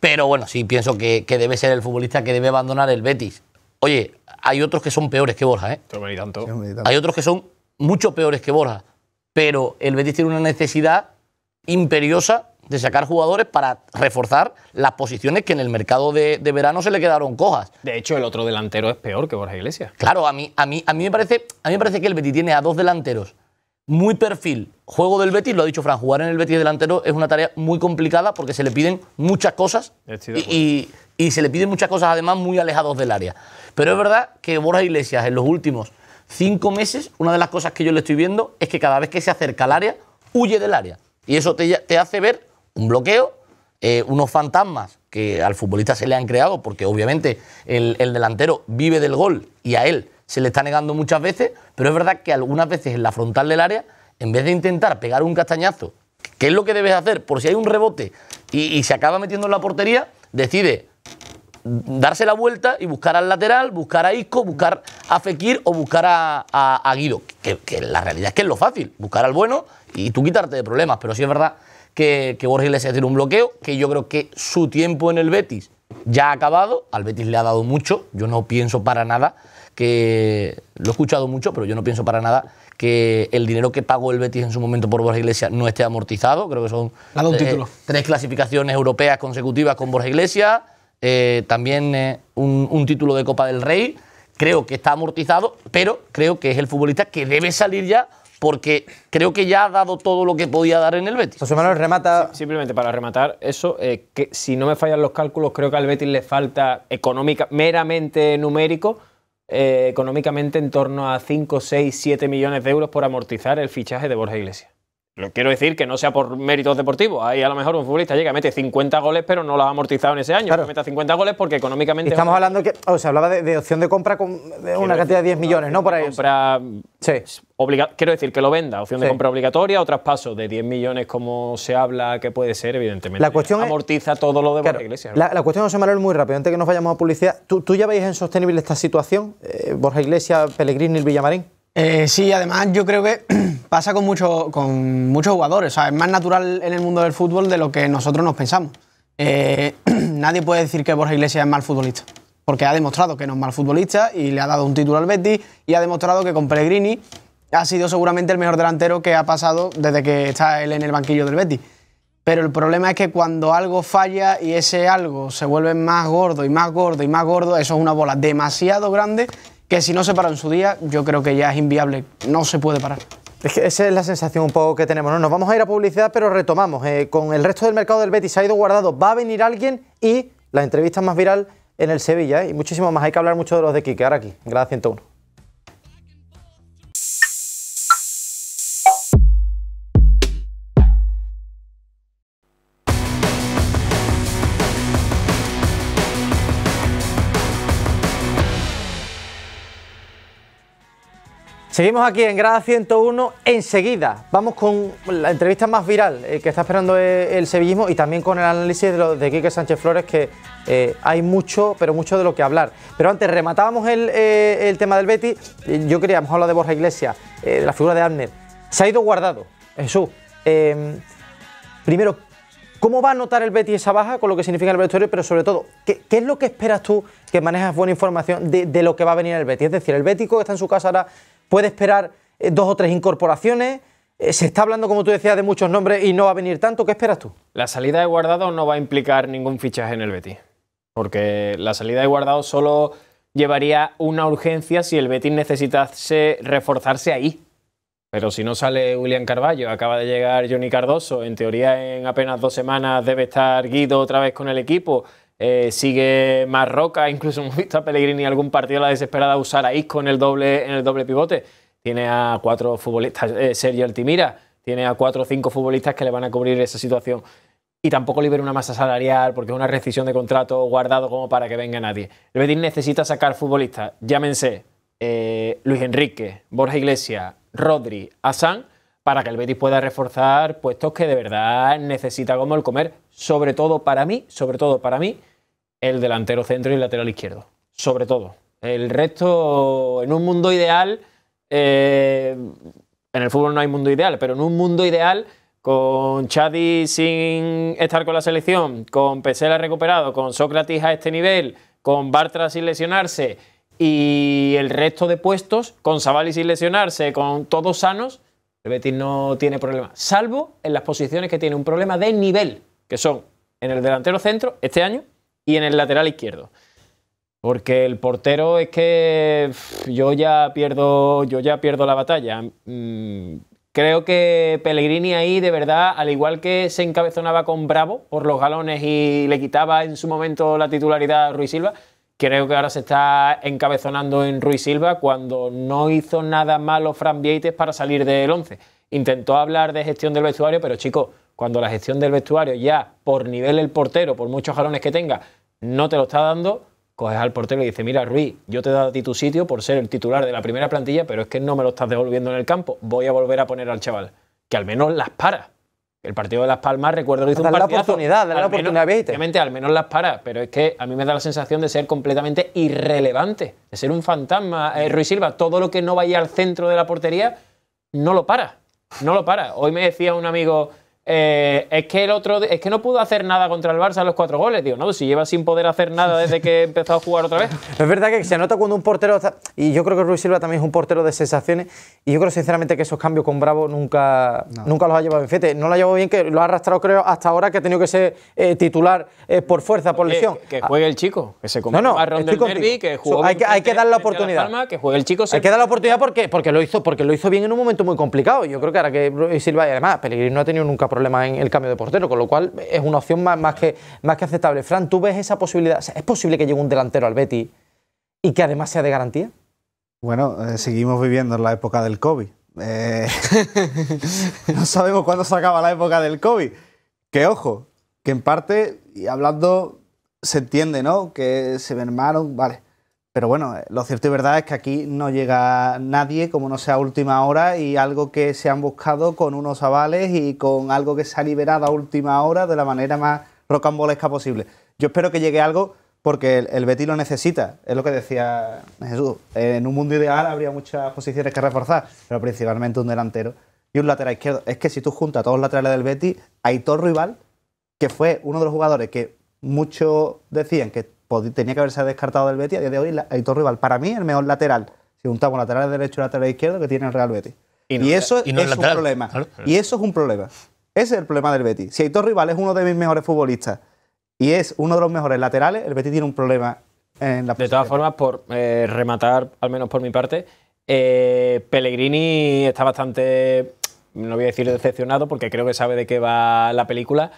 C: Pero bueno, sí pienso que, debe ser el futbolista que debe abandonar el Betis. Oye, hay otros que son peores que Borja, ¿eh? tanto. Hay otros que son mucho peores que Borja. Pero el Betis tiene una necesidad imperiosa de sacar jugadores para reforzar las posiciones que en el mercado de, verano se le quedaron cojas.
E: De hecho, el otro delantero es peor que Borja Iglesias. Claro,
C: a mí, a mí, a mí, me, parece, a mí me parece que el Betis tiene a dos delanteros muy perfil, juego del Betis, lo ha dicho Fran, jugar en el Betis delantero es una tarea muy complicada porque se le piden muchas cosas y, se le piden muchas cosas además muy alejados del área. Pero es verdad que Borja Iglesias en los últimos cinco meses, una de las cosas que yo le estoy viendo es que cada vez que se acerca al área, huye del área. Y eso te, hace ver un bloqueo, eh, unos fantasmas que al futbolista se le han creado porque obviamente el delantero vive del gol y a él se le está negando muchas veces, pero es verdad que algunas veces en la frontal del área, en vez de intentar pegar un castañazo, que es lo que debes hacer por si hay un rebote y, se acaba metiendo en la portería, decide darse la vuelta y buscar al lateral, buscar a Isco, buscar a Fekir o buscar a, Guido. Que, la realidad es que es lo fácil, buscar al bueno y tú quitarte de problemas. Pero sí es verdad que, que Borges Iglesias hace un bloqueo, que yo creo que su tiempo en el Betis ya ha acabado. Al Betis le ha dado mucho, yo no pienso para nada que lo he escuchado mucho, pero yo no pienso para nada que el dinero que pagó el Betis en su momento por Borja Iglesias no esté amortizado. Creo que son eh, tres clasificaciones europeas consecutivas con Borja Iglesias, eh, también eh, un, título de Copa del Rey. Creo que está amortizado, pero creo que es el futbolista que debe salir ya porque creo que ya ha dado todo lo que podía dar en el Betis. José Manuel remata. Simplemente para rematar eso, que si no me fallan los cálculos,
E: creo que al Betis le falta económica, meramente numérico, eh, económicamente en torno a 5, 6, 7 millones de euros por amortizar el fichaje de Borja Iglesias quiero decir que no sea por méritos deportivos. Ahí a lo mejor un futbolista llega y mete 50 goles, pero no lo ha amortizado en ese año. Meta 50 goles porque económicamente. Estamos
A: hablando que. O se hablaba de, opción de compra con una cantidad de 10 millones, ¿no? Por
E: ahí. Compra, sí. quiero decir que lo venda. Opción de compra obligatoria o traspaso de 10 millones, como se habla que puede ser, evidentemente. La cuestión Amortiza todo lo de Borja Iglesias. La,
A: cuestión, José Manuel, muy rápido, antes que nos vayamos a publicidad. ¿Tú, ya veis en sostenible esta situación, eh, Borja Iglesias, Pellegrini, Villamarín? Eh, sí, además yo creo que (clears throat) pasa con, con muchos
D: jugadores. es más natural en el mundo del fútbol de lo que nosotros nos pensamos. Eh, (clears throat) nadie puede decir que Borja Iglesias es mal futbolista, porque ha demostrado que no es mal futbolista y le ha dado un título al Betis y ha demostrado que con Pellegrini ha sido seguramente el mejor delantero que ha pasado desde que está él en el banquillo del Betis. Pero el problema es que cuando algo falla y ese algo se vuelve más gordo y más gordo y más gordo, eso es una bola demasiado grande que si no se para en su
A: día, yo creo que ya es inviable, no se puede parar. Es que esa es la sensación un poco que tenemos, ¿no? Nos vamos a ir a publicidad, pero retomamos. Eh, con el resto del mercado del Betis ha ido guardado, va a venir alguien y la entrevista más viral en el Sevilla, ¿eh? y muchísimo más. Hay que hablar mucho de los de Kike, ahora aquí, en Grada 101. Seguimos aquí en Grada 101 enseguida. Vamos con la entrevista más viral eh, que está esperando eh, el, sevillismo y también con el análisis de, lo, de Quique Sánchez Flores, que eh, hay mucho, pero mucho de lo que hablar. Pero antes, rematábamos el, tema del Betty. Yo quería, mejor hablar de Borja Iglesias, de la figura de Abner. Se ha ido guardado, Jesús. Em, primero, ¿cómo va a notar el Betty esa baja con lo que significa el vestuario? Pero sobre todo, ¿qué, es lo que esperas tú que manejas buena información de, lo que va a venir el Betty? Es decir, el Bético que está en su casa ahora puede esperar eh, dos o tres incorporaciones. Eh, se está hablando, como tú decías, de muchos nombres y no va a venir tanto. ¿Qué esperas tú?
E: La salida de Guardado no va a implicar ningún fichaje en el Betis, porque la salida de Guardado solo llevaría una urgencia si el Betis necesitase reforzarse ahí. Pero si no sale William Carballo, acaba de llegar Johnny Cardoso, en teoría en apenas dos semanas debe estar Guido otra vez con el equipo. Eh, sigue Marroca, incluso (laughs) hemos visto a Pellegrini algún partido la desesperada usar a Isco en el doble, en el doble pivote. Tiene a cuatro futbolistas, eh, Sergio Altimira, tiene a cuatro o cinco futbolistas que le van a cubrir esa situación. Y tampoco libera una masa salarial porque es una rescisión de contrato guardado como para que venga nadie. El Betis necesita sacar futbolistas, llámense eh, Luis Enrique, Borja Iglesias, Rodri, Asán, para que el Betis pueda reforzar puestos que de verdad necesita como el comer, sobre todo para mí, sobre todo para mí, el delantero centro y el lateral izquierdo, sobre todo. El resto, en un mundo ideal, eh, en el fútbol no hay mundo ideal, pero en un mundo ideal, con Chadi sin estar con la selección, con Pesela recuperado, con Sócrates a este nivel, con Bartra sin lesionarse y el resto de puestos, con Savali sin lesionarse, con todos sanos, el Betis no tiene problema, salvo en las posiciones que tiene un problema de nivel, que son en el delantero centro este año y en el lateral izquierdo. Porque el portero es que yo ya pierdo, yo ya pierdo la batalla. Mm, creo que Pellegrini ahí, de verdad, al igual que se encabezonaba con Bravo por los galones y le quitaba en su momento la titularidad a Ruiz Silva, creo que ahora se está encabezonando en Ruiz Silva cuando no hizo nada malo Fran Vieites para salir del 11. Intentó hablar de gestión del vestuario, pero chicos, cuando la gestión del vestuario ya por nivel el portero, por muchos jalones que tenga, no te lo está dando, coges al portero y dice: dices, mira Ruiz, yo te he dado a ti tu sitio por ser el titular de la primera plantilla, pero es que no me lo estás devolviendo en el campo, voy a volver a poner al chaval, que al menos las para. El partido de Las Palmas, recuerdo que hizo un partido... la oportunidad, la oportunidad, Obviamente, al menos las para, pero es que a mí me da la sensación de ser completamente irrelevante, de ser un fantasma. Eh, Ruiz Silva, todo lo que no vaya al centro de la portería, no lo para, no lo para. Hoy me decía un amigo, eh, es que el otro es que no pudo hacer nada contra el Barça los cuatro goles. Digo, no, si lleva sin poder hacer nada desde que empezó a jugar otra vez. (laughs)
A: es verdad que se nota cuando un portero y yo creo que Ruiz Silva también es un portero de sensaciones y yo creo sinceramente que esos cambios con Bravo nunca, nunca los ha llevado en Fíjate, no lo ha llevado bien que lo ha arrastrado creo hasta ahora que ha tenido que ser eh, titular eh, por fuerza, por lesión.
E: Que, juegue el chico, que se no, a del Derby, que hay, que, dar la oportunidad. que juegue el chico. Hay que
A: dar la oportunidad porque, porque, lo hizo, porque lo hizo bien en un momento muy complicado. Yo creo que ahora que Ruiz Silva y además Pellegrini no ha tenido nunca problema en el cambio de portero, con lo cual es una opción más, que, más que aceptable. Fran, ¿tú ves esa posibilidad? ¿Es posible que llegue un delantero al Betty y que además sea de garantía?
B: Bueno, eh, seguimos viviendo en la época del COVID. Eh, (laughs) no sabemos cuándo se acaba la época del COVID. Que ojo, que en parte, y hablando, se entiende, ¿no? Que se mermaron, vale pero bueno, lo cierto y verdad es que aquí no llega nadie, como no sea última hora, y algo que se han buscado con unos avales y con algo que se ha liberado a última hora de la manera más rocambolesca posible. Yo espero que llegue algo porque el, Betis lo necesita, es lo que decía Jesús. En un mundo ideal habría muchas posiciones que reforzar, pero principalmente un delantero y un lateral izquierdo. Es que si tú juntas a todos los laterales del Betis, Aitor Rival, que fue uno de los jugadores que muchos decían que tenía que haberse descartado del Betis. A día de hoy, Aitor Rival, para mí, el mejor lateral. Si juntamos lateral derecho y lateral izquierdo que tiene el Real Betis. Y, eso es, un problema. Y eso es un problema. Ese es el problema del Betis. Si Aitor Rival es uno de mis mejores futbolistas y es uno de los mejores laterales,
E: el Betis tiene un problema en la De todas formas, por eh, rematar, al menos por mi parte, eh, Pellegrini está bastante, no voy a decir decepcionado, porque creo que sabe de qué va la película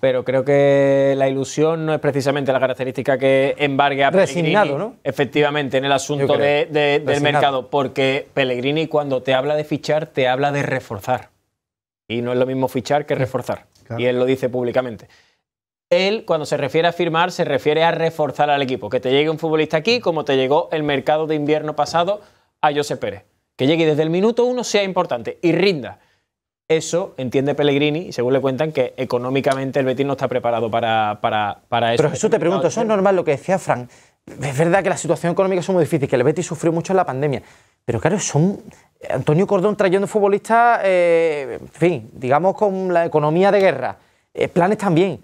E: pero creo que la ilusión no es precisamente la característica que embargue a Resignado, Pellegrini, ¿no? efectivamente, en el asunto de, del mercado, porque Pellegrini cuando te habla de fichar, te habla de reforzar. Y no es lo mismo fichar que reforzar. Y él lo dice públicamente. Él, cuando se refiere a firmar, se refiere a reforzar al equipo. Que te llegue un futbolista aquí, como te llegó el mercado de invierno pasado a José Pérez. Que llegue desde el minuto uno, sea importante y rinda. Eso entiende Pellegrini y según le cuentan que económicamente el Betis no está preparado para, eso. Pero Jesús, te pregunto, ¿eso es normal lo que decía Fran? Es verdad que la situación económica es muy difícil, que el Betis sufrió mucho en la pandemia,
A: pero claro, son Antonio Cordón trayendo futbolistas, eh, en fin, digamos con la economía de guerra, eh, planes también.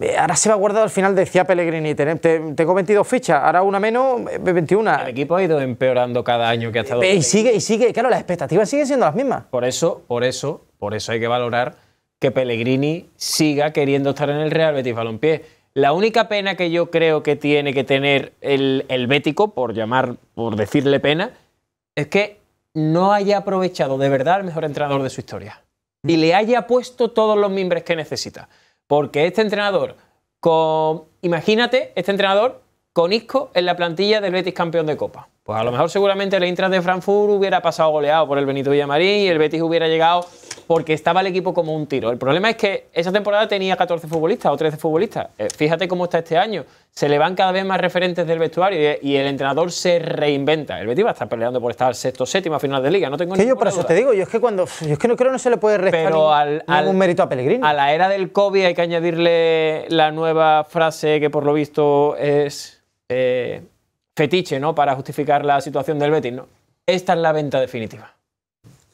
A: Eh, ahora se va ha guardado al final, decía Pellegrini, tengo 22 fichas, ahora una menos, 21. Eh, el
E: equipo ha ido empeorando cada año que ha estado. Eh, y
A: sigue, y sigue, claro, las expectativas siguen siendo las mismas.
E: Por eso, por eso, por eso hay que valorar que Pellegrini siga queriendo estar en el Real Betis Balompié. La única pena que yo creo que tiene que tener el, el bético, por llamar, por decirle pena, es que no haya aprovechado de verdad al mejor entrenador de su historia y le haya puesto todos los mimbres que necesita. Porque este entrenador, con. Imagínate, este entrenador con Isco en la plantilla del Betis campeón de Copa. Pues a lo mejor seguramente el intra de Frankfurt hubiera pasado goleado por el Benito Villamarín y el Betis hubiera llegado porque estaba el equipo como un tiro. El problema es que esa temporada tenía 14 futbolistas o 13 futbolistas. Eh, fíjate cómo está este año. Se le van cada vez más referentes del vestuario y el entrenador se reinventa. El Betis va a estar peleando por estar sexto, séptimo a final de liga. No tengo que yo por eso te
A: digo, yo es que cuando que no creo se le puede restar
E: mérito a Pellegrini. A la era del COVID hay que añadirle la nueva frase que por lo visto es eh, fetiche, ¿no? Para justificar la situación del Betis, ¿no? Esta es la venta definitiva.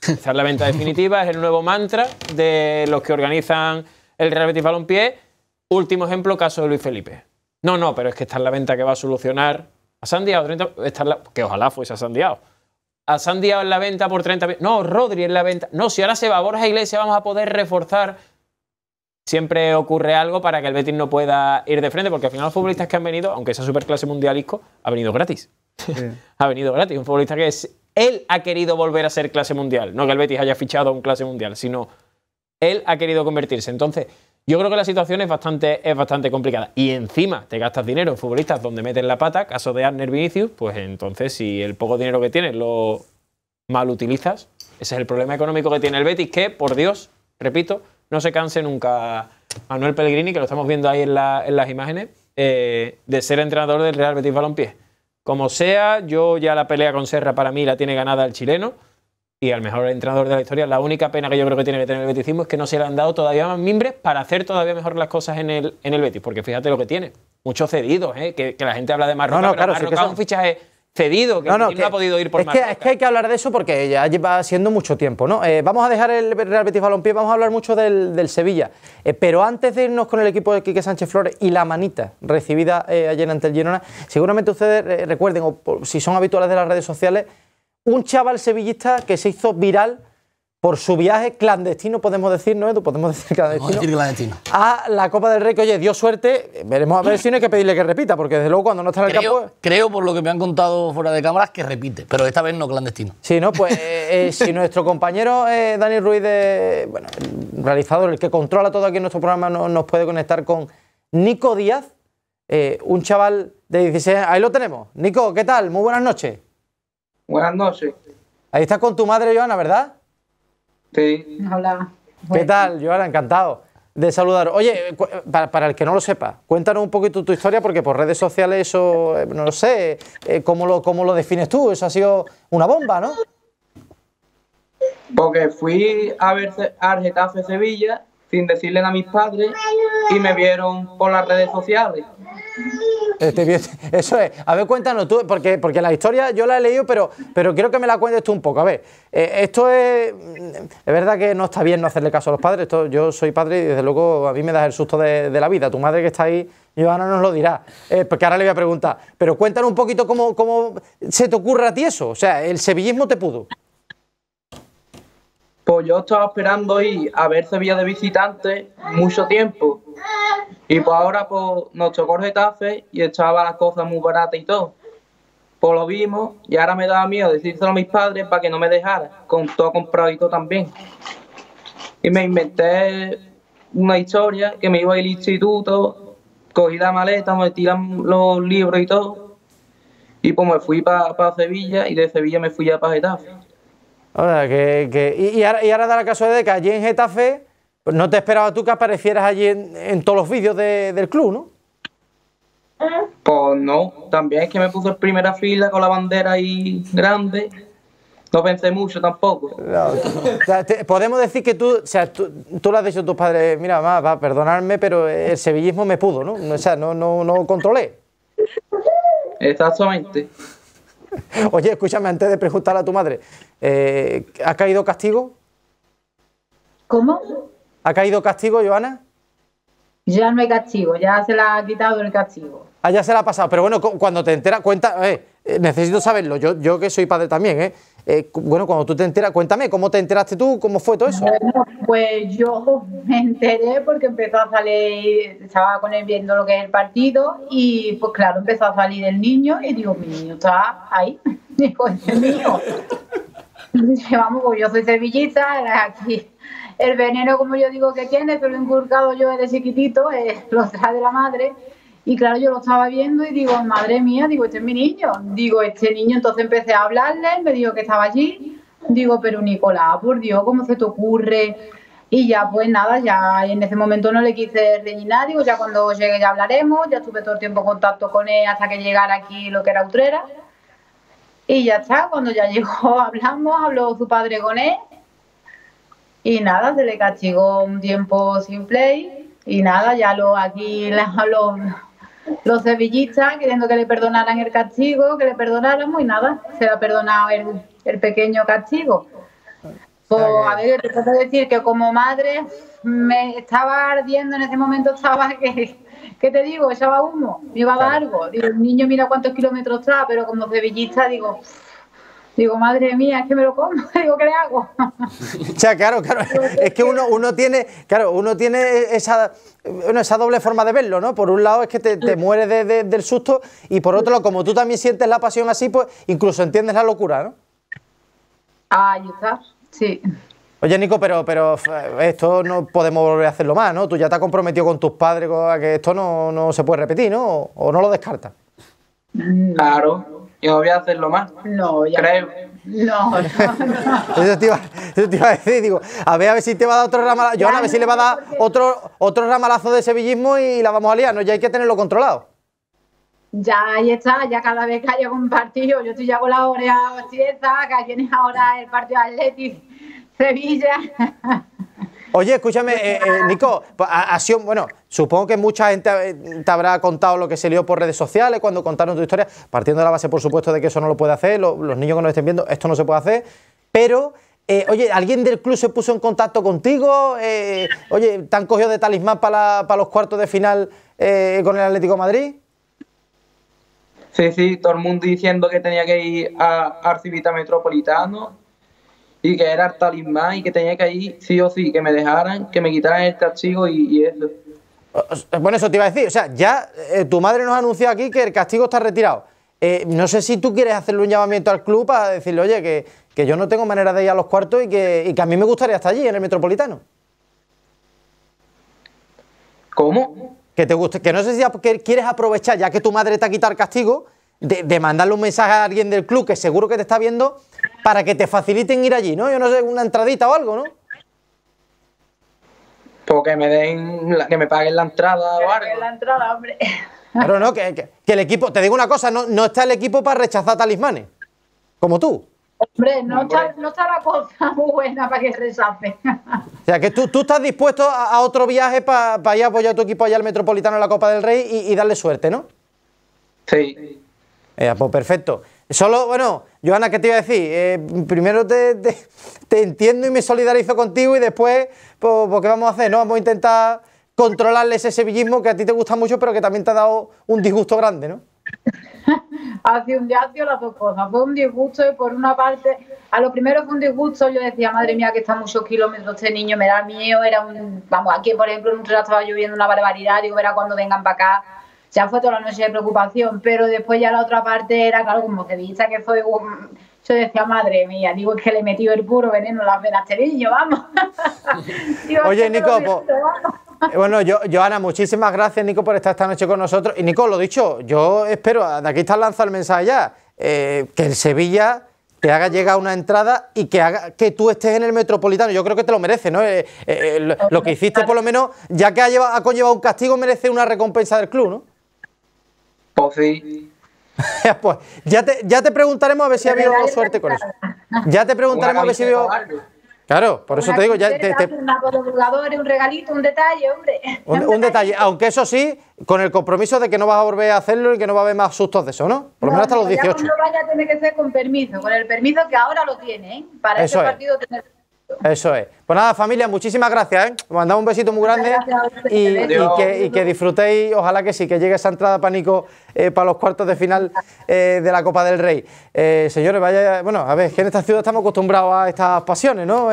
E: Esta es la venta definitiva, es el nuevo mantra de los que organizan el Real Betis Balompié. Último ejemplo, caso de Luis Felipe. No, no, pero es que esta es la venta que va a solucionar a Sandiao. 30, que ojalá fuese a Sandiao. A Sandiao en la venta por 30 No, Rodri en la venta. No, si ahora se va a Borja Iglesias vamos a poder reforzar siempre ocurre algo para que el Betis no pueda ir de frente, porque al final los futbolistas que han venido, aunque sea superclase mundialisco, ha venido gratis. (laughs) ha venido gratis. Un futbolista que es, él ha querido volver a ser clase mundial. No que el Betis haya fichado a un clase mundial, sino él ha querido convertirse. Entonces, yo creo que la situación es bastante, es bastante complicada. Y encima te gastas dinero en futbolistas donde meten la pata, caso de Arner Vinicius, pues entonces si el poco dinero que tienes lo mal utilizas, ese es el problema económico que tiene el Betis, que, por Dios, repito, no se canse nunca Manuel Pellegrini, que lo estamos viendo ahí en, las imágenes, eh, de ser entrenador del Real Betis Balompié. Como sea, yo ya la pelea con Serra para mí la tiene ganada el chileno y al mejor entrenador de la historia. La única pena que yo creo que tiene que tener el betisismo es que no se le han dado todavía más mimbres para hacer todavía mejor las cosas en el, en el Betis, porque fíjate lo que tiene. Muchos cedidos, eh, que, la gente habla de Marroca, no, no, claro, un cedido, que no, ha podido ir por es que, es
A: que hay que hablar de eso porque ya lleva siendo mucho tiempo, ¿no? Eh, vamos a dejar el Real Betis Balompié, vamos a hablar mucho del, Sevilla. Eh, pero antes de irnos con el equipo de Quique Sánchez Flores y la manita recibida eh, ayer ante el Girona, seguramente ustedes recuerden, o si son habituales de las redes sociales, un chaval sevillista que se hizo viral por su viaje clandestino, podemos decir, ¿no, Podemos
C: decir clandestino. A la Copa del Rey, que oye, dio suerte. Veremos a ver si no hay que pedirle que repita, porque desde luego cuando no está en el campo. Creo, por lo que me han contado fuera de cámaras, que repite, pero esta vez no clandestino.
A: Sí, ¿no? Pues eh, eh, si nuestro compañero eh, Dani Ruiz, de, bueno, realizador, el que controla todo aquí en nuestro programa, nos puede conectar con Nico Díaz, un chaval de 16 años. Ahí lo tenemos. Nico, ¿qué tal? Muy buenas noches.
F: Buenas noches.
A: Ahí estás con tu madre, Joana, ¿verdad? Sí. ¿Qué tal, Yo ahora Encantado de saludar. Oye, eh, para, el que no lo sepa, cuéntanos un poquito tu historia, porque por redes sociales eso, eh, no lo sé, eh, ¿cómo lo, cómo lo defines tú? Eso ha sido una bomba, ¿no?
F: Porque fui a ver al Sevilla sin decirle a mis padres y me vieron por las redes sociales.
A: Este (laughs) eso es. A ver, cuéntanos tú, porque, porque la historia yo la he leído, pero, pero quiero que me la cuentes tú un poco. A ver, eh, esto es. Mm, es verdad que no está bien no hacerle caso a los padres. yo soy padre y desde luego a mí me das el susto de, la vida. Tu madre que está ahí, Joana nos lo dirá, eh, porque ahora le voy a preguntar. Pero cuéntanos un poquito cómo, cómo se te ocurre a ti eso. O sea, el sevillismo te
F: pudo. Pues yo estaba esperando ir a ver Sevilla de visitante mucho tiempo y pues ahora pues, nos chocó el Getafe y echaba las cosas muy baratas y todo. Pues lo vimos y ahora me daba miedo decírselo a mis padres para que no me dejaran, con todo comprado y todo también. Y me inventé una historia que me iba al instituto, cogí la maleta, me tiran los libros y todo. Y pues me fui para Sevilla y de Sevilla me fui ya para Getafe.
A: Ahora, que, y, ahora, y ahora da la casualidad de que allí en Getafe pues no te esperaba tú que aparecieras allí en, todos los vídeos del club, ¿no?
F: Pues no, también es que me puso en primera fila con la bandera ahí grande. No pensé mucho tampoco. podemos decir que tú, o sea, tú, lo has dicho a
A: tus padres, mira, mamá, va, perdonarme, pero el sevillismo me pudo, ¿no? O sea, no, no, controlé.
F: Exactamente.
A: (laughs) Oye, escúchame, antes de preguntar a tu madre, eh, ¿ha caído castigo?
G: ¿Cómo?
A: ¿Ha caído castigo, Joana?
G: Ya no hay castigo, ya se la ha quitado el castigo.
A: Ah, ya se la ha pasado, pero bueno, cuando te enteras, cuenta, eh, eh, necesito saberlo, yo, yo que soy padre también, eh, eh bueno, cuando tú te enteras, cuéntame, ¿cómo te enteraste tú? ¿Cómo fue todo eso? pues yo
G: (laughs) me enteré porque empezó a salir, estaba con él viendo lo que es el partido y pues claro, empezó a salir el niño y digo, mi niño está ahí, (laughs) digo, es mío. (laughs) Vamos, pues yo soy sevillista, aquí el veneno, como yo digo, que tiene, pero inculcado yo desde chiquitito, eh, (laughs) lo trae de la madre. Y claro, yo lo estaba viendo y digo, madre mía, digo, este es mi niño. Digo, este niño, entonces empecé a hablarle, me dijo que estaba allí. Digo, pero Nicolás, por Dios, ¿cómo se te ocurre? Y ya, pues nada, ya en ese momento no le quise nada, digo, ya cuando llegue ya hablaremos, ya estuve todo el tiempo en contacto con él hasta que llegara aquí lo que era Utrera. Y ya está, cuando ya llegó (laughs) hablamos, habló su padre con él y nada, se le castigó un tiempo sin play y nada, ya lo aquí los, los sevillistas queriendo que le perdonaran el castigo, que le perdonáramos y nada, se le ha perdonado el, pequeño castigo. Pues, a ver, te puedo decir que como madre me estaba ardiendo en ese momento, (laughs) estaba que, ¿qué te digo? Echaba humo, me iba a dar algo. Digo, el niño mira cuántos kilómetros está, pero como sevillista digo, Digo, madre mía, es que me lo como? (laughs) Digo, ¿qué le hago? sea, claro, claro. Es que uno, uno tiene, claro,
A: uno tiene esa, esa doble forma de verlo, ¿no? Por un lado es que te, mueres de, del susto y por otro lado, como tú también sientes la pasión así, pues incluso entiendes la locura, ¿no?
G: Ayudar, sí.
A: Oye, Nico, pero, pero eh, esto no podemos volver a hacerlo más, ¿no? Tú ya te has comprometido con tus padres a que esto no, se puede repetir, ¿no? ¿O, no lo descartas? Mm, claro,
F: yo voy a hacerlo más. No, ya. Creo. No, no, Yo (laughs)
A: Eso, te iba, te iba, a decir, digo, a ver, a ver si te va a dar otro ramalazo. Joana, a ver si le va a dar otro, otro ramalazo de sevillismo y la vamos a liar, ¿no? Ya hay que tenerlo controlado.
G: Ya, ahí está, ya cada vez que haya un partido, yo estoy ya con la oreja cierta, que tienes ahora el partido Atlético Sevilla. (laughs)
A: Oye, escúchame, eh, eh, Nico, bueno, supongo que mucha gente eh, te habrá contado lo que se lió por redes sociales cuando contaron tu historia, partiendo de la base, por supuesto, de que eso no lo puede hacer, los niños que nos estén viendo, esto no se puede hacer, pero, oye, ¿alguien del club se puso en contacto contigo? oye, ¿te han cogido de talismán para, los cuartos de final con el Atlético Madrid?
F: Sí, sí, todo el mundo diciendo que tenía que ir a Arcivita Metropolitano y que era talismán y que tenía que ir sí o sí, que me dejaran, que me quitaran el castigo y, y eso. Bueno, eso te iba a decir, o sea, ya eh, tu madre nos ha aquí
A: que el castigo está retirado. Eh, no sé si tú quieres hacerle un llamamiento al club para decirle, oye, que, yo no tengo manera de ir a los cuartos y que, y que a mí me gustaría estar allí, en el Metropolitano.
F: ¿Cómo?
A: Que te guste, que no sé si quieres aprovechar, ya que tu madre te ha quitado el castigo, de, mandarle un mensaje a alguien del club que seguro que te está viendo para que te faciliten ir allí, ¿no? Yo no sé, una entradita o algo, ¿no? Pues que me
F: den, que me paguen la entrada o algo.
G: la entrada, hombre.
A: Pero (laughs) no, que, el equipo, te digo una cosa, no, está el equipo para rechazar talismanes, como tú.
G: Hombre, no, está, la cosa (laughs) muy buena para que rechace.
A: O sea, que tú, estás dispuesto a, otro viaje para ir a apoyar a tu equipo allá al Metropolitano en la Copa del Rey y, y darle suerte, ¿no? Sí. Eh, ah, pues perfecto. Solo, bueno, Joana, ¿qué te iba a decir? Eh, primero te, te, entiendo y me solidarizo contigo y después, pues, pues, ¿qué vamos a hacer? No, vamos a intentar controlarle ese sevillismo que a ti te gusta mucho, pero que también te ha dado un disgusto grande,
G: ¿no? (laughs) Hace un día hace las dos cosas. Fue un disgusto y por una parte, a lo primero fue un disgusto, yo decía, madre mía, que está muchos kilómetros este niño, me da miedo, era un, vamos, aquí por ejemplo en un rato estaba lloviendo una barbaridad, digo, verá cuando vengan para acá ya fue toda la noche de preocupación, pero después ya la otra parte era, claro, como dice que fue, yo decía, madre mía, digo, que le metió el puro veneno a las venas, niño, vamos. (laughs) Oye, Nico, pues,
A: eh, bueno, yo, Joana, muchísimas gracias, Nico, por estar esta noche con nosotros. Y Nico, lo dicho, yo espero, de aquí está lanzado el mensaje ya, eh, que el Sevilla te haga llegar una entrada y que haga que tú estés en el metropolitano. Yo creo que te lo merece, ¿no? Eh, lo, que hiciste, por lo menos, ya que ha, llevado, ha conllevado un castigo, merece una recompensa del club, ¿no? sí. (laughs) pues ya te, ya te preguntaremos a ver si ha habido suerte con eso. Ya te preguntaremos a ver si ha habido. Claro, por eso te digo, ya
G: un regalito, un detalle, hombre.
A: Un, detalle, aunque eso sí, con el compromiso de que no vas a volver a hacerlo y que no va a haber más sustos de eso, ¿no? Por lo menos hasta los 18. No
G: vaya que ser con permiso, con el permiso que ahora lo tiene, ¿eh? Para ese este partido tener
A: eso es. Pues nada, familia, muchísimas gracias. ¿eh? mandamos un besito muy grande y, que, disfrutéis. Ojalá que sí, que llegue esa entrada pánico eh, para los cuartos de final eh, de la Copa del Rey. Eh, señores, vaya. Bueno, a ver, que en esta ciudad estamos acostumbrados a estas pasiones, ¿no,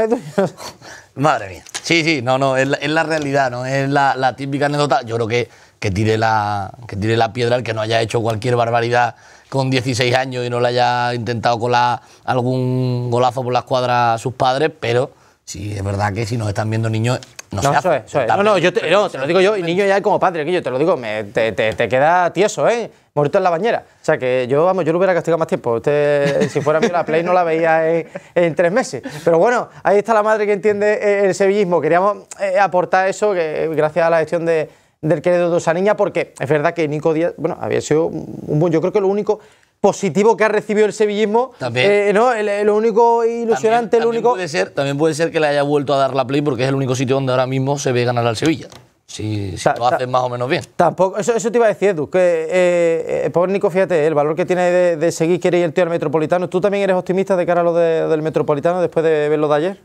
A: (laughs)
C: Madre mía. Sí, sí, no, no, es la, realidad, ¿no? Es la, típica anécdota. Yo creo que, tire la, que tire la piedra el que no haya hecho cualquier barbaridad con 16 años y no le haya intentado colar algún golazo por la escuadra a sus padres, pero sí es verdad que si nos están viendo niños. No, no, no, yo te, lo digo yo,
A: niño ya como padre, que yo te lo digo, te, queda tieso, ¿eh? Morito en la bañera. O sea que yo, vamos, yo lo hubiera castigado más tiempo. si fuera mío, la Play no la veía en, tres meses. Pero bueno, ahí está la madre que entiende el sevillismo. Queríamos eh, aportar eso, que gracias a la gestión de, del querido de niña porque es verdad que Nico Díaz, bueno, había sido un buen, yo creo que lo único positivo que ha recibido el sevillismo, eh, ¿no? lo único
C: ilusionante, lo único... también puede ser que le haya vuelto a dar la play porque es el único sitio donde ahora mismo se ve ganar al Sevilla. Si, lo haces más o menos bien. Tampoco, eso, te iba a decir, Edu, que eh,
A: eh, pobre Nico, fíjate, el valor que tiene de, seguir quiere ir el tío al Metropolitano. ¿Tú también eres optimista de cara a lo del Metropolitano después de verlo de ayer?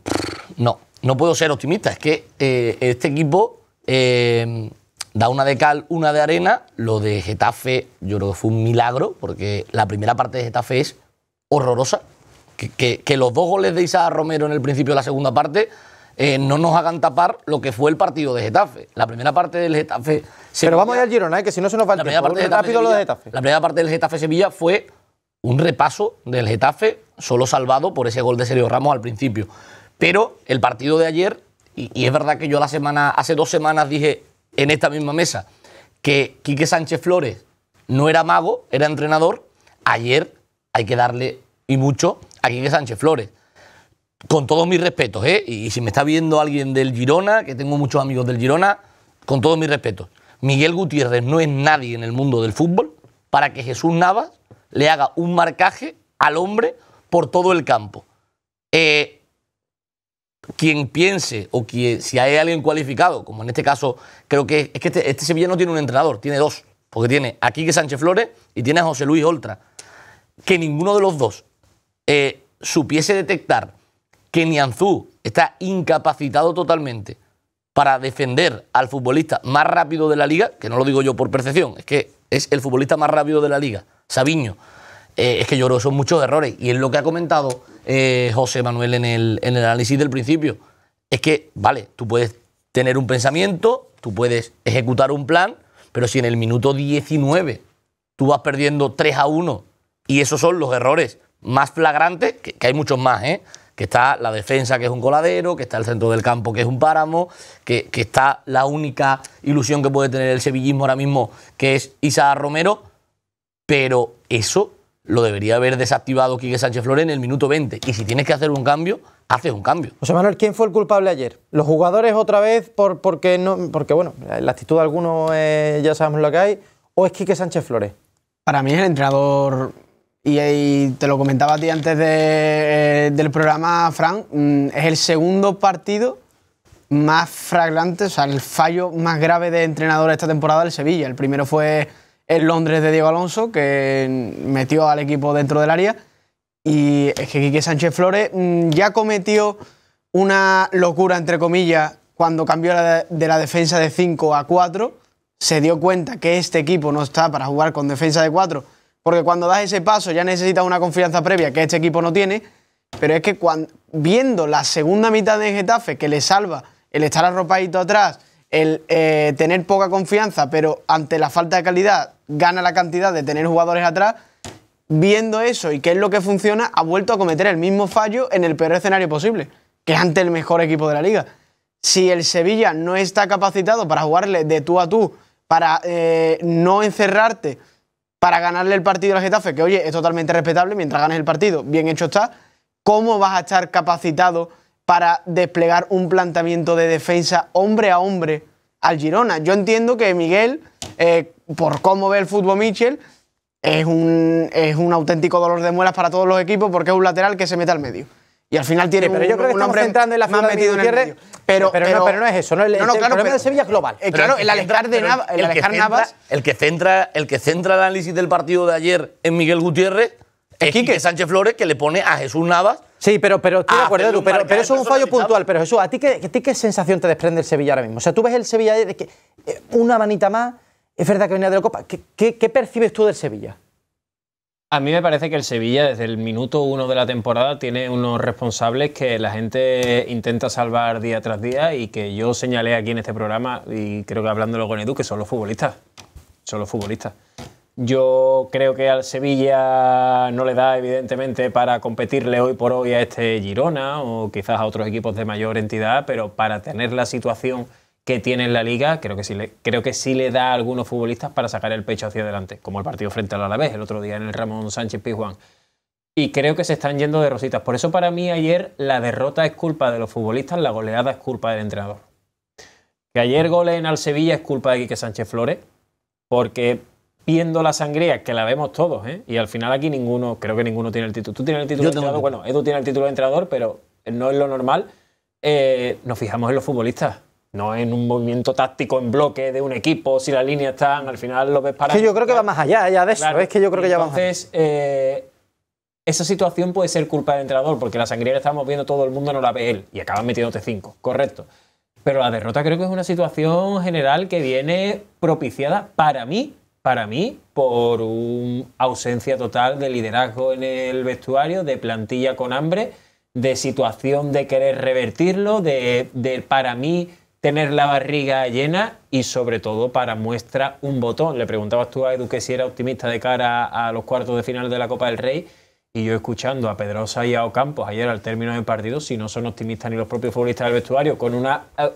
C: No, no puedo ser optimista. Es que eh, este equipo da una de cal, una de arena. Lo de Getafe yo creo que fue un milagro, porque la primera parte de Getafe es horrorosa. Que, los dos goles de Isaac Romero en el principio de la segunda parte eh, no nos hagan tapar lo que fue el partido de Getafe. La primera parte del Getafe. Pero vamos a ir al Girona, eh, que si no se nos va la parte lo de Getafe. La primera parte del Getafe Sevilla fue un repaso del Getafe, solo salvado por ese gol de Sergio Ramos al principio. Pero el partido de ayer, y, y es verdad que yo la semana, hace dos semanas dije, en esta misma mesa que Quique Sánchez Flores no era mago, era entrenador, ayer hay que darle y mucho a Quique Sánchez Flores. Con todos mis respetos, ¿eh? y si me está viendo alguien del Girona, que tengo muchos amigos del Girona, con todos mis respetos. Miguel Gutiérrez no es nadie en el mundo del fútbol para que Jesús Navas le haga un marcaje al hombre por todo el campo. Eh, quien piense o si hay alguien cualificado, como en este caso, creo que este, este, Sevilla no tiene un entrenador, tiene dos, porque tiene a Quique Sánchez Flores y tiene a José Luis Oltra. Que ninguno de los dos eh, supiese detectar que Nianzú está incapacitado totalmente para defender al futbolista más rápido de la liga, que no lo digo yo por percepción, es que es el futbolista más rápido de la liga, Sabiño. Eh, es que yo creo que son muchos errores y es lo que ha comentado eh, José Manuel en el, análisis del principio. Es que, vale, tú puedes tener un pensamiento, tú puedes ejecutar un plan, pero si en el minuto 19 tú vas perdiendo 3 a 1 y esos son los errores más flagrantes, que, hay muchos más, ¿eh? que está la defensa, que es un coladero, que está el centro del campo, que es un páramo, que, que, está la única ilusión que puede tener el sevillismo ahora mismo, que es Isa Romero, pero eso lo debería haber desactivado Quique Sánchez Flores en el minuto 20. Y si tienes que hacer un cambio, haces un cambio.
A: José Manuel, ¿quién fue el culpable ayer? ¿Los jugadores otra vez por, porque, no, porque, bueno, la actitud de algunos eh, ya sabemos lo que hay? ¿O es Quique Sánchez Flores? Para mí es el entrenador, y, te lo comentaba a ti antes eh, del
D: programa, Fran, mm, es el segundo partido más fragrante, o sea, el fallo más grave de entrenador esta temporada del Sevilla. El primero fue el Londres de Diego Alonso, que metió al equipo dentro del área. Y es que Quique Sánchez Flores mm, ya cometió una locura, entre comillas, cuando cambió de la defensa de 5 a 4. Se dio cuenta que este equipo no está para jugar con defensa de 4, porque cuando das ese paso ya necesitas una confianza previa que este equipo no tiene. Pero es que viendo la segunda mitad de Getafe, que le salva el estar arropadito atrás, el eh, tener poca confianza, pero ante la falta de calidad gana la cantidad de tener jugadores atrás, viendo eso y qué es lo que funciona, ha vuelto a cometer el mismo fallo en el peor escenario posible, que es ante el mejor equipo de la liga. Si el Sevilla no está capacitado para jugarle de tú a tú, para eh, no encerrarte, para ganarle el partido al Getafe, que oye, es totalmente respetable, mientras ganes el partido, bien hecho está, ¿cómo vas a estar capacitado para desplegar un planteamiento de defensa hombre a hombre? al Girona. Yo entiendo que Miguel, eh, por cómo ve el fútbol Michel, es un, es un auténtico dolor de muelas para todos los equipos porque es un lateral que se mete al medio.
C: Y al final tiene pero yo creo que estamos entrando en la más de en Pero, pero, no, es eso, no, el, no, de Sevilla global. Eh, el, Alejar de el, Navas. El que, centra, el que centra el análisis del partido de ayer en Miguel Gutiérrez es Quique Sánchez Flores, que le pone a Jesús Navas Sí, pero, pero estoy de ah, pero, eso
A: es un fallo puntual. Pero Jesús, ¿a ti, qué, sensación te desprende el Sevilla ahora mismo? O sea, tú ves el Sevilla de que eh, una manita más, es verdad que venía de la Copa. ¿Qué, percibes tú del
E: Sevilla? A mí me parece que el Sevilla, desde el minuto uno de la temporada, tiene unos responsables que la gente intenta salvar día tras día y que yo señalé aquí en este programa, y creo que hablándolo con Edu, que son los futbolistas. Son los futbolistas. Yo creo que al Sevilla no le da, evidentemente, para competirle hoy por hoy a este Girona o quizás a otros equipos de mayor entidad, pero para tener la situación que tiene en la liga, creo que sí le, creo que sí le da a algunos futbolistas para sacar el pecho hacia adelante, como el partido frente al Alavés el otro día en el Ramón Sánchez Pizjuán. Y creo que se están yendo de rositas. Por eso para mí ayer la derrota es culpa de los futbolistas, la goleada es culpa del entrenador. Que ayer goleen al Sevilla es culpa de Quique Sánchez Flores, porque viendo la sangría, que la vemos todos, ¿eh? y al final aquí ninguno, creo que ninguno tiene el título. Tú tienes el título de entrenador, bueno, Edu tiene el título de entrenador, pero no es lo normal. Eh, nos fijamos en los futbolistas no en un movimiento táctico en bloque de un equipo, si la línea están, al final lo ves para. yo creo que va más allá ya de eso, que yo creo que ya va eh, esa situación puede ser culpa del entrenador, porque la sangría que estamos viendo todo el mundo, no la ve él, y acaban metiéndote cinco, correcto. Pero la derrota creo que es una situación general que viene propiciada para mí para mí, por una ausencia total de liderazgo en el vestuario, de plantilla con hambre, de situación de querer revertirlo, de, para mí tener la barriga llena y sobre todo para muestra un botón. Le preguntabas tú a Edu que si era optimista de cara a los cuartos de final de la Copa del Rey y yo escuchando a Pedrosa y a Ocampos ayer al término del partido, si no son optimistas ni los propios futbolistas del vestuario, con una eh,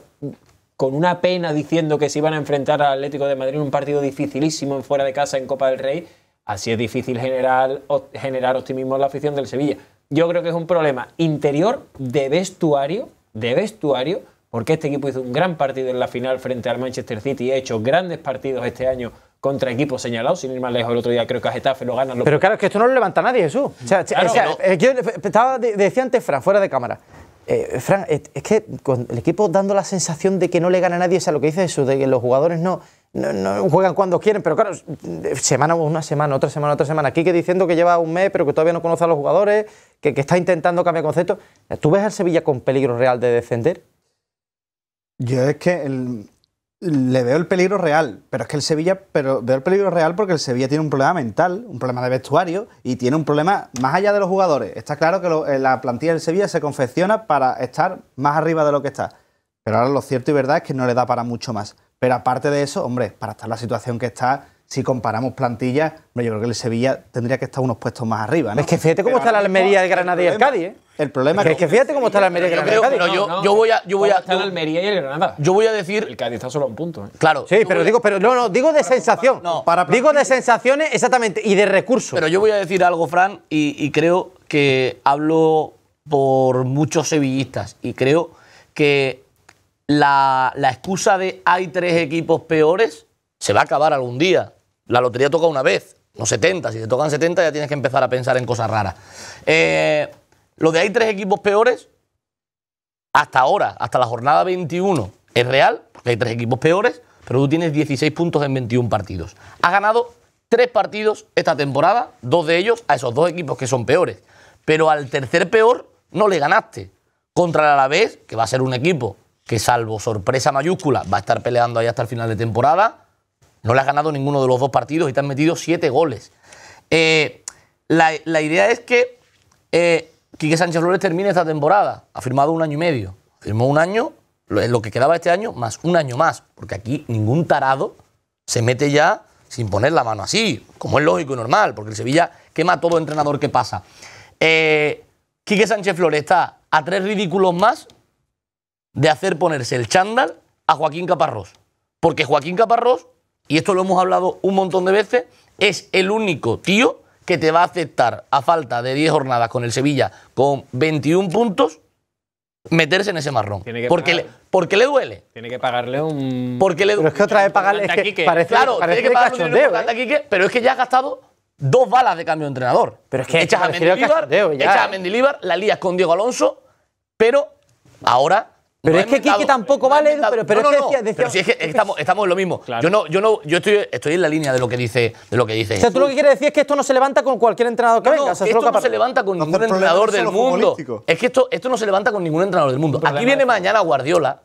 E: con una pena diciendo que se iban a enfrentar al Atlético de Madrid en un partido dificilísimo en fuera de casa en Copa del Rey, así es difícil generar, generar optimismo en la afición del Sevilla. Yo creo que es un problema interior de vestuario, de vestuario, porque este equipo hizo un gran partido en la final frente al Manchester City y ha hecho grandes partidos este año contra equipos señalados, sin ir más lejos, el otro día creo que a Getafe lo ganan. Pero
A: claro, es que esto no lo levanta nadie, Jesús. O sea, estaba, decía antes Fran, fuera de cámara, eh, Fran, es que el equipo dando la sensación de que no le gana a nadie, o sea, lo que dice eso, de que los jugadores no, juegan cuando quieren, pero claro, semana una semana, otra semana, otra semana. Quique diciendo que lleva un mes, pero que todavía no conoce a los jugadores, que, está intentando cambiar concepto, ¿Tú ves al Sevilla con peligro real de defender?
B: Yo es que el, le veo el peligro real, pero es que el Sevilla, pero veo el peligro real porque el Sevilla tiene un problema mental, un problema de vestuario y tiene un problema más allá de los jugadores. Está claro que eh, la plantilla del Sevilla se confecciona para estar más arriba de lo que está, pero ahora lo cierto y verdad es que no le da para mucho más. Pero aparte de eso, hombre, para estar la situación que está, si comparamos plantillas, yo creo que el Sevilla tendría que estar unos puestos más arriba. ¿no? Es que fíjate cómo está la Almería, el Granada y el Cádiz. ¿eh? El problema es que, fíjate cómo está la Almería y Granada. yo, voy a, yo voy a,
E: Almería y el Granada. Yo voy a decir. El Cádiz
C: está solo a un punto. ¿eh?
A: Claro. Sí, pero digo, pero no, no,
C: digo de sensación. digo de sensaciones, exactamente, y de recursos. Pero yo voy a decir algo, Fran, y, creo que hablo por muchos sevillistas. Y creo que la, la excusa de hay tres equipos peores se va a acabar algún día. La lotería toca una vez, no 70. Si te tocan 70 ya tienes que empezar a pensar en cosas raras. Eh, lo de hay tres equipos peores, hasta ahora, hasta la jornada 21, es real, porque hay tres equipos peores, pero tú tienes 16 puntos en 21 partidos. Has ganado tres partidos esta temporada, dos de ellos a esos dos equipos que son peores. Pero al tercer peor no le ganaste. Contra el Alavés, que va a ser un equipo que salvo sorpresa mayúscula va a estar peleando ahí hasta el final de temporada, no le ha ganado ninguno de los dos partidos y te han metido siete goles. Eh, la, idea es que eh, Quique Sánchez Flores termine esta temporada. Ha firmado un año y medio. Firmó un año, lo que quedaba este año, más un año más. Porque aquí ningún tarado se mete ya sin poner la mano así, como es lógico y normal, porque el Sevilla quema a todo entrenador que pasa. Eh, Quique Sánchez Flores está a tres ridículos más de hacer ponerse el chándal a Joaquín Caparrós. Porque Joaquín Caparrós y esto lo hemos hablado un montón de veces, es el único tío que te va a aceptar a falta de 10 jornadas con el Sevilla con 21 puntos meterse en ese marrón. porque, qué le, porque le duele. Tiene que pagarle un. Porque le pero es que otra vez pagarle. claro, tiene que pagarle un ¿eh? pero es que ya ha gastado dos balas de cambio de entrenador. Pero es que echas a Mendilibar, echas a Mendilibar, la lías con Diego Alonso, pero ahora pero es que Kiki tampoco vale, pero, es que estamos, en lo mismo. Yo estoy, en la línea de lo que dice, de lo que dice. O sea, tú lo que quieres decir es que esto no se levanta con cualquier entrenador que venga. esto no se levanta con ningún entrenador del mundo. Es que esto, esto no se levanta con ningún entrenador del mundo. Aquí viene mañana Guardiola.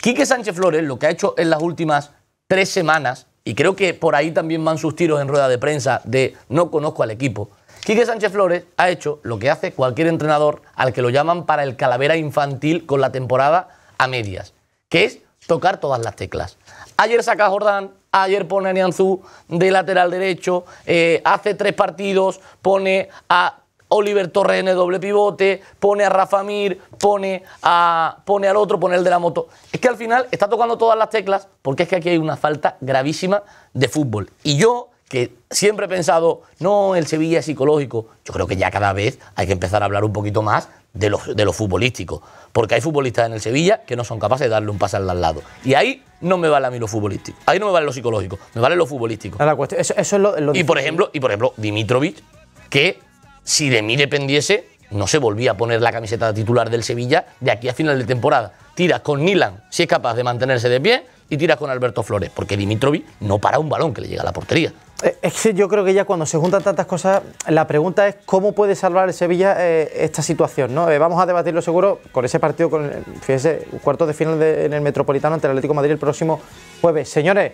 C: Quique Sánchez Flores lo que ha hecho en las últimas tres semanas, y creo que por ahí también van sus tiros en rueda de prensa de no conozco al equipo. Quique Sánchez Flores ha hecho lo que hace cualquier entrenador al que lo llaman para el calavera infantil con la temporada a medias, que es tocar todas las teclas. Ayer saca a Jordán, ayer pone a Nianzú de lateral derecho, eh, hace tres partidos, pone a Oliver Torres en el doble pivote, pone a Rafa Mir, pone, a, pone al otro, pone el de la moto. Es que al final está tocando todas las teclas porque es que aquí hay una falta gravísima de fútbol. Y yo que siempre he pensado, no, el Sevilla es psicológico. Yo creo que ya cada vez hay que empezar a hablar un poquito más de lo, de futbolístico. Porque hay futbolistas en el Sevilla que no son capaces de darle un pase al lado. Y ahí no me vale a mí lo futbolístico. Ahí no me vale lo psicológico, me vale lo futbolístico. eso, es lo, y, por ejemplo, y por ejemplo, Dimitrovic, que si de mí dependiese, no se volvía a poner la camiseta titular del Sevilla de aquí a final de temporada. Tiras con Milan, si es capaz de mantenerse de pie, y tiras con Alberto Flores, porque Dimitrovic no para un balón que le llega a la portería.
A: Eh, es que yo creo que ya cuando se juntan tantas cosas, la pregunta es cómo puede salvar el Sevilla eh, esta situación, ¿no? Eh, vamos a debatirlo seguro con ese partido, con, fíjese, cuarto de final en el Metropolitano ante el Atlético Madrid el próximo jueves. Señores,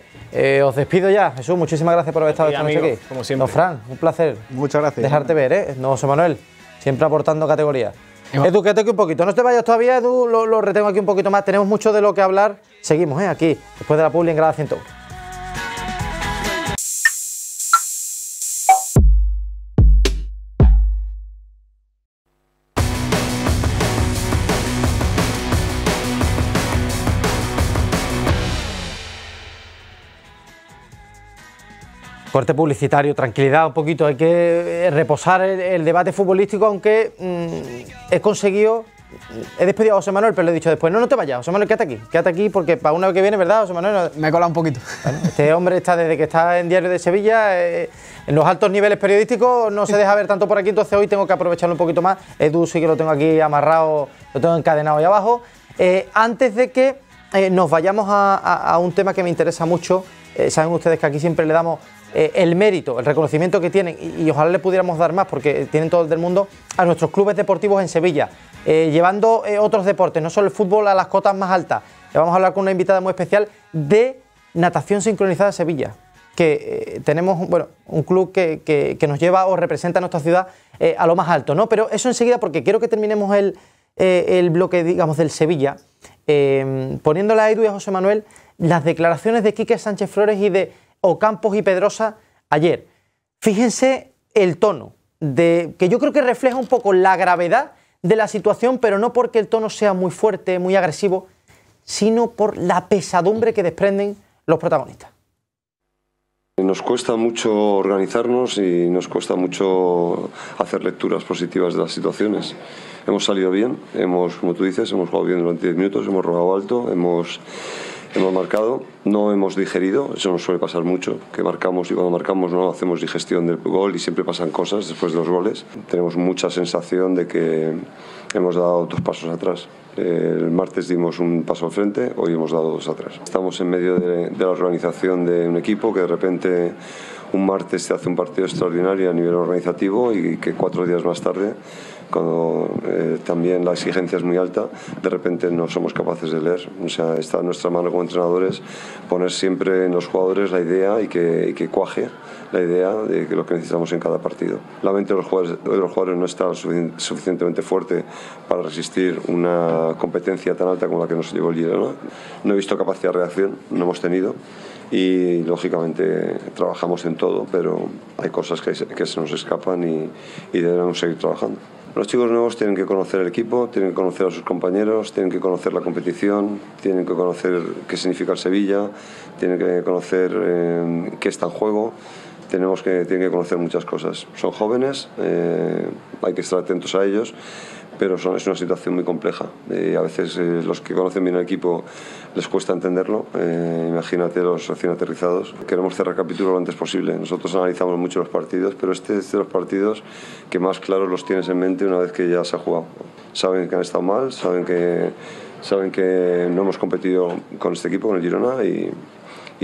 A: os despido ya. Jesús, muchísimas gracias por haber estado esta aquí. Como siempre. Don Fran, un placer. Muchas gracias. Dejarte ver, ¿eh? No, José Manuel siempre aportando categorías. Edu, aquí un poquito. No te vayas todavía, Edu, lo, retengo aquí un poquito más. Tenemos mucho de lo que hablar. Seguimos, ¿eh? Aquí, después de la publi en grada Corte publicitario, tranquilidad un poquito, hay que eh, reposar el, debate futbolístico, aunque mm, he conseguido, he despedido a José Manuel, pero le he dicho después, no, no te vayas, José Manuel, quédate aquí, quédate aquí, porque para una vez que viene, ¿verdad, José Manuel? Me he colado un poquito. este hombre está desde que está en Diario de Sevilla, eh, en los altos niveles periodísticos no se deja ver tanto por aquí, entonces hoy tengo que aprovecharlo un poquito más. Edu sí que lo tengo aquí amarrado, lo tengo encadenado ahí abajo. Eh, antes de que nos vayamos a, un tema que me interesa mucho, saben ustedes que aquí siempre le damos eh, el mérito, el reconocimiento que tienen, y, ojalá le pudiéramos dar más, porque tienen todo el del mundo, a nuestros clubes deportivos en Sevilla, eh, llevando eh, otros deportes, no solo el fútbol, a las cotas más altas. vamos a hablar con una invitada muy especial de Natación Sincronizada Sevilla, que tenemos bueno, un club que, nos lleva o representa a nuestra ciudad a lo más alto, ¿no? Pero eso enseguida, porque quiero que terminemos el, el bloque, digamos, del Sevilla, poniéndole a Edu y a José Manuel las declaraciones de Quique Sánchez Flores y de Campos y Pedrosa ayer. Fíjense el tono, de, que yo creo que refleja un poco la gravedad de la situación, pero no porque el tono sea muy fuerte, muy agresivo, sino por la pesadumbre que desprenden los protagonistas.
H: Nos cuesta mucho organizarnos y nos cuesta mucho hacer lecturas positivas de las situaciones. Hemos salido bien, hemos, como tú dices, hemos jugado bien durante 10 minutos, hemos robado alto, hemos Hemos marcado, no hemos digerido, eso nos suele pasar mucho, que marcamos y cuando marcamos no hacemos digestión del gol y siempre pasan cosas después de los goles. Tenemos mucha sensación de que hemos dado dos pasos atrás. El martes dimos un paso al frente, hoy hemos dado dos atrás. Estamos en medio de, la organización de un equipo que de repente un martes se hace un partido extraordinario a nivel organizativo y que cuatro días más tarde cuando eh, también la exigencia es muy alta, de repente no somos capaces de leer. O sea, está en nuestra mano como entrenadores poner siempre en los jugadores la idea y que, cuaje la idea de lo que necesitamos en cada partido. La mente de los jugadores, los jugadores no está suficientemente fuerte para resistir una competencia tan alta como la que nos llevó el Girona. No he visto capacidad de reacción, no hemos tenido y lógicamente trabajamos en todo, pero hay cosas que, se nos escapan y, y debemos seguir trabajando. Los chicos nuevos tienen que conocer el equipo, tienen que conocer a sus compañeros, tienen que conocer la competición, tienen que conocer qué significa el Sevilla, tienen que conocer eh, qué está en juego. Tenemos que, tienen que conocer muchas cosas. Son jóvenes, eh, hay que estar atentos a ellos pero son, es una situación muy compleja. Eh, a veces eh, los que conocen bien el equipo les cuesta entenderlo. Eh, imagínate los recién aterrizados. Queremos cerrar capítulo lo antes posible. Nosotros analizamos mucho los partidos, pero este es de los partidos que más claros los tienes en mente una vez que ya se ha jugado. Saben que han estado mal, saben que, saben que no hemos competido con este equipo, con el Girona, y,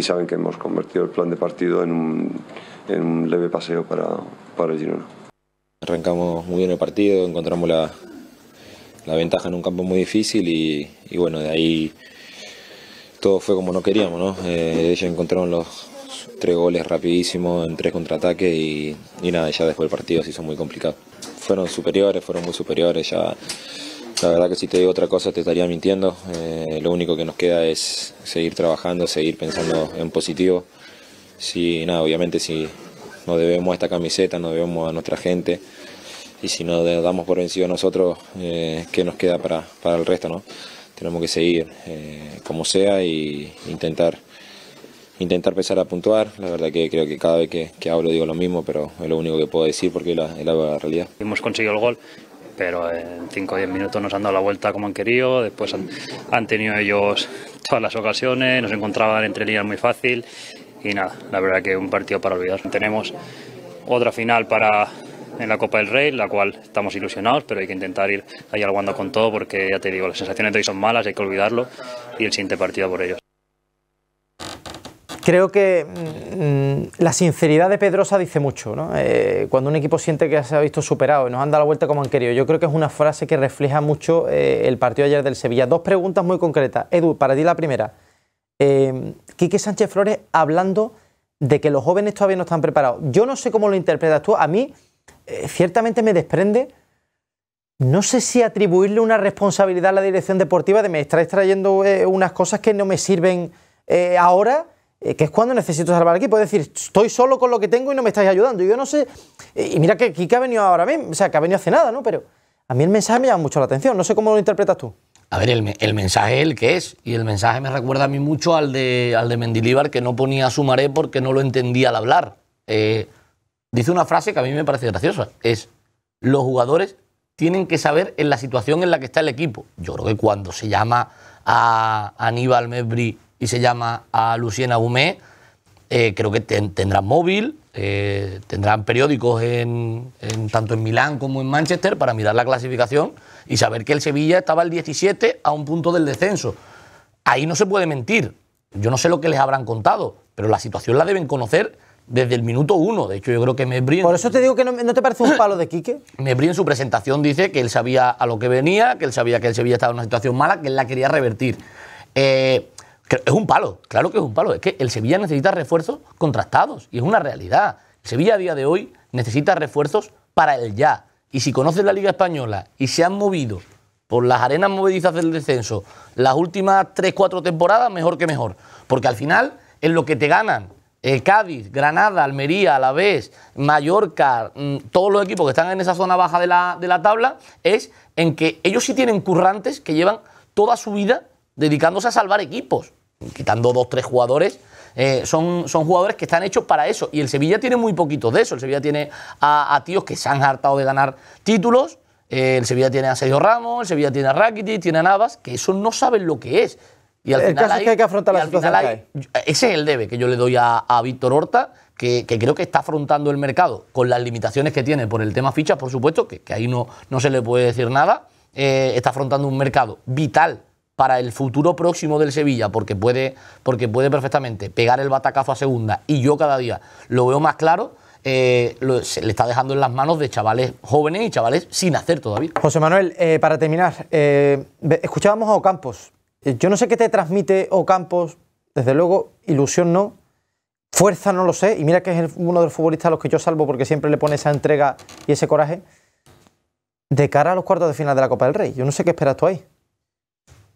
H: saben que hemos convertido el plan de partido en un, en un leve paseo para, para el Girona. Arrancamos muy bien el partido, encontramos la, la ventaja en un campo muy difícil y, bueno, de ahí todo fue como no queríamos, ¿no? Eh, ellos encontraron los tres goles rapidísimo en tres contraataques y, nada, ya después del partido se hizo muy complicado. Fueron superiores, fueron muy superiores, ya la verdad que si te digo otra cosa te estaría mintiendo, eh, lo único que nos queda es seguir trabajando, seguir pensando en positivo, si nada, obviamente si nos debemos a esta camiseta, nos debemos a nuestra gente, y si no damos por vencido nosotros, eh, ¿qué nos queda para, para, el resto? ¿no? Tenemos que seguir eh, como sea e intentar, intentar empezar a puntuar. La verdad que creo que cada vez que, hablo digo lo mismo, pero es lo único que puedo decir porque es la, la realidad.
I: Hemos conseguido el gol, pero en 5 o 10 minutos nos han dado la vuelta como han querido, después han, tenido ellos todas las ocasiones, nos encontraban entre líneas muy fácil y nada, la verdad que un partido para olvidar. Tenemos otra final para en la Copa del Rey, la cual estamos ilusionados, pero hay que intentar ir ahí al con todo porque ya te digo, las sensaciones de hoy son malas, hay que olvidarlo y el siguiente partido por ellos.
A: Creo que mm, la sinceridad de Pedrosa dice mucho, ¿no? Eh, cuando un equipo siente que se ha visto superado y nos han dado la vuelta como han querido. Yo creo que es una frase que refleja mucho eh, el partido ayer del Sevilla. Dos preguntas muy concretas. Edu, para ti la primera. Eh, Quique Sánchez Flores hablando de que los jóvenes todavía no están preparados. Yo no sé cómo lo interpretas tú. A mí eh, ciertamente me desprende. No sé si atribuirle una responsabilidad a la dirección deportiva de me estáis trayendo eh, unas cosas que no me sirven eh, ahora, que es cuando necesito salvar al equipo. decir, estoy solo con lo que tengo y no me estáis ayudando. Yo no sé. Y mira que que ha venido ahora mismo, o sea, que ha venido hace nada, ¿no? Pero a mí el mensaje me llama mucho la atención.
C: No sé cómo lo interpretas tú. A ver, el, mensaje es el que es. Y el mensaje me recuerda a mí mucho al de, al de Mendilíbar, que no ponía a Sumaré porque no lo entendía al hablar. Eh, dice una frase que a mí me parece graciosa. Es, los jugadores tienen que saber en la situación en la que está el equipo. Yo creo que cuando se llama a Aníbal Mebri y se llama a Luciana Agumé... Eh, creo que tendrán móvil, eh, tendrán periódicos en, en, tanto en Milán como en Manchester para mirar la clasificación y saber que el Sevilla estaba el 17 a un punto del descenso. Ahí no se puede mentir. Yo no sé lo que les habrán contado, pero la situación la deben conocer desde el minuto uno. De hecho, yo creo que Mebrin. Por eso te digo que no, te parece un palo de Quique. Mebrin en su presentación dice que él sabía a lo que venía, que él sabía que el Sevilla estaba en una situación mala, que él la quería revertir. Eh, es un palo, claro que es un palo. Es que el Sevilla necesita refuerzos contrastados y es una realidad. Sevilla a día de hoy necesita refuerzos para el ya. Y si conoces la Liga Española y se han movido por las arenas movedizas del descenso las últimas 3-4 temporadas, mejor que mejor. Porque al final, en lo que te ganan eh, Cádiz, Granada, Almería, Alavés, Mallorca, mm, todos los equipos que están en esa zona baja de la, tabla, es en que ellos sí tienen currantes que llevan toda su vida dedicándose a salvar equipos, quitando dos, tres jugadores. Eh, son, son, jugadores que están hechos para eso. Y el Sevilla tiene muy poquitos de eso. El Sevilla tiene a, tíos que se han hartado de ganar títulos. Eh, el Sevilla tiene a Sergio Ramos, el Sevilla tiene a Rakitic, tiene a Navas, que eso no saben lo que es es que hay que afrontar la situación. ese es el debe que yo le doy a, Víctor Horta, que, creo que está afrontando el mercado con las limitaciones que tiene por el tema fichas, por supuesto, que, ahí no, no se le puede decir nada. Eh, está afrontando un mercado vital para el futuro próximo del Sevilla, porque puede, porque puede perfectamente pegar el batacazo a segunda, y yo cada día lo veo más claro. Eh, se le está dejando en las manos de chavales jóvenes y chavales sin hacer todavía. José Manuel, eh, para terminar,
A: escuchábamos a Ocampos eh, yo no sé qué te transmite Ocampos, desde luego, ilusión no, fuerza no lo sé, y mira que es uno de los futbolistas a los que yo salvo porque siempre le pone esa entrega y ese coraje, de cara a los cuartos de final de la Copa del Rey. Yo no sé qué esperas tú ahí.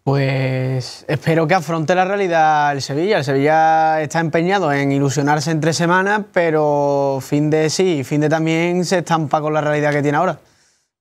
A: Pues espero
D: que afronte la realidad el Sevilla. El Sevilla está empeñado en ilusionarse entre semanas, pero fin de sí, fin de también se estampa con la realidad que tiene ahora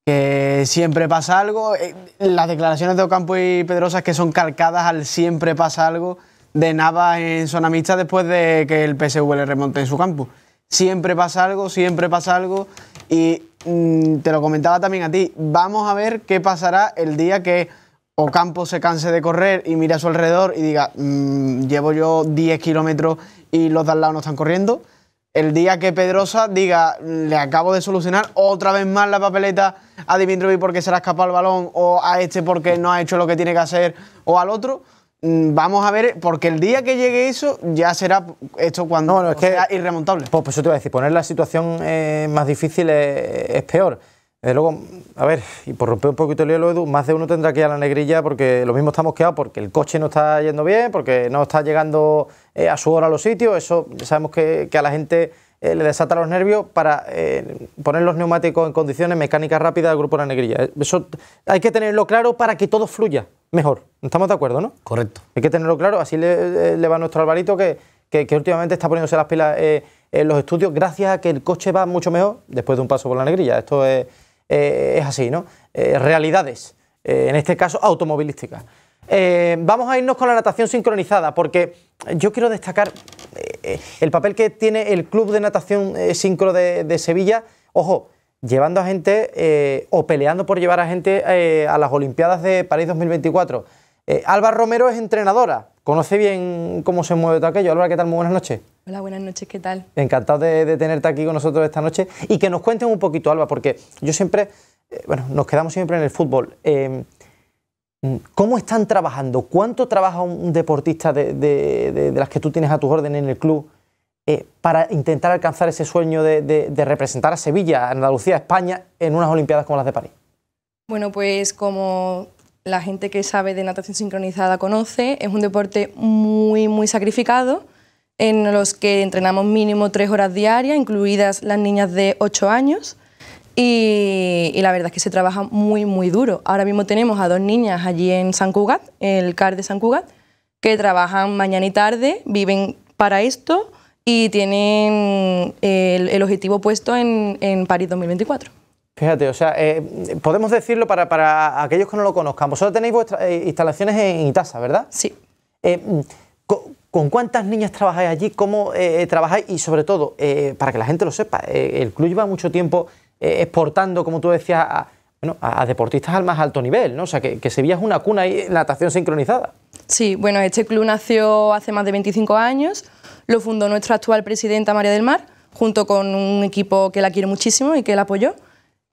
D: que siempre pasa algo. Eh, las declaraciones de Ocampo y Pedrosa que son calcadas al siempre pasa algo de Navas en zona mixta después de que el PSV le remonte en su campo. Siempre pasa algo, siempre pasa algo y mm, te lo comentaba también a ti. Vamos a ver qué pasará el día que Ocampo se canse de correr y mire a su alrededor y diga, mm, llevo yo 10 kilómetros y los de al lado no están corriendo el día que Pedrosa diga, le acabo de solucionar otra vez más la papeleta a Dimitrovic porque se le ha escapado el balón, o a este porque no ha hecho lo que tiene que hacer, o al otro. Mm, vamos a ver, porque el día que llegue
A: eso, ya será esto cuando irremontable. Pues, pues, yo te voy a decir, poner la situación eh, más difícil es peor. Eh, luego, a ver, y por romper un poquito el hielo, Edu, más de uno tendrá que ir a la negrilla porque lo mismo estamos quedados porque el coche no está yendo bien, porque no está llegando eh, a su hora a los sitios. Eso sabemos que, a la gente eh, le desata los nervios para poner los neumáticos en condiciones mecánicas rápidas del grupo de la negrilla. Eso hay que tenerlo claro para que todo fluya mejor. ¿Estamos de acuerdo, no? Correcto. Hay que tenerlo claro. Así le, va nuestro Alvarito que, que, últimamente está poniéndose las pilas en los estudios gracias a que el coche va mucho mejor después de un paso por la negrilla. Esto es eh, es así, ¿no? Eh, realidades, eh, en este caso automovilísticas. vamos a irnos con la natación sincronizada, porque yo quiero destacar el papel que tiene el Club de Natación Sincro de, Sevilla. Ojo, llevando a gente o peleando por llevar a gente a las Olimpiadas de París 2024. Eh, Alba Romero es entrenadora, conoce bien cómo se mueve todo aquello. Alba, ¿qué tal? Muy buenas noches.
I: Hola, buenas noches, ¿qué tal?
A: Encantado de, tenerte aquí con nosotros esta noche y que nos cuentes un poquito, Alba, porque yo siempre, eh, bueno, nos quedamos siempre en el fútbol. Em, ¿Cómo están trabajando? ¿Cuánto trabaja un deportista de, las que tú tienes a tu orden en el club eh, para intentar alcanzar ese sueño de, representar a Sevilla, a Andalucía, España en unas Olimpiadas como las de París?
I: Bueno, pues como la gente que sabe de natación sincronizada conoce, es un deporte muy, muy sacrificado, en los que entrenamos mínimo tres horas diarias, incluidas las niñas de 8 años, y, la verdad es que se trabaja muy, muy duro. Ahora mismo tenemos a dos niñas allí en San Cugat, el CAR de San Cugat, que trabajan mañana y tarde, viven para esto y tienen el, objetivo puesto en París 2024.
A: Fíjate, o sea, eh, podemos decirlo para, para, aquellos que no lo conozcan. Vosotros tenéis vuestras eh, instalaciones en Itasa, ¿verdad? Sí. Eh, ¿con, cuántas niñas trabajáis allí? ¿Cómo trabajáis? Y sobre todo, para que la gente lo sepa, el club lleva mucho tiempo exportando, como tú decías, a, bueno, a, deportistas al más alto nivel, ¿no? O sea, que, que Sevilla es una cuna y natación sincronizada.
I: Sí, bueno, este club nació hace más de 25 años, lo fundó nuestra actual presidenta María del Mar, junto con un equipo que la quiere muchísimo y que la apoyó.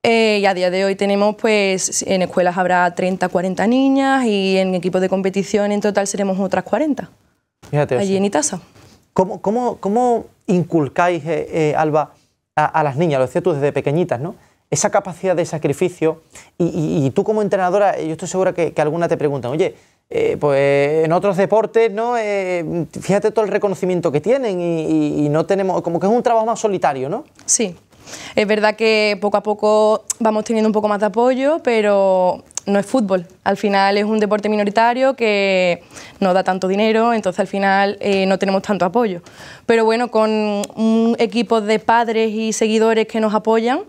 I: Eh, y a día de hoy tenemos, pues, en escuelas habrá 30, 40 niñas y en equipos de competición en total seremos otras 40. Fíjate allí en Itasa.
A: ¿Cómo, cómo, cómo inculcáis, eh, eh, Alba, a, las niñas, lo decías tú desde pequeñitas, ¿no? Esa capacidad de sacrificio. Y, tú como entrenadora, yo estoy segura que, que alguna te preguntan, oye, pues en otros deportes, ¿no? fíjate todo el reconocimiento que tienen y, y, no tenemos, como que es un trabajo más solitario, ¿no?
I: Sí, es verdad que poco a poco vamos teniendo un poco más de apoyo, pero no es fútbol. Al final es un deporte minoritario que no da tanto dinero, entonces al final eh, no tenemos tanto apoyo. Pero bueno, con un equipo de padres y seguidores que nos apoyan,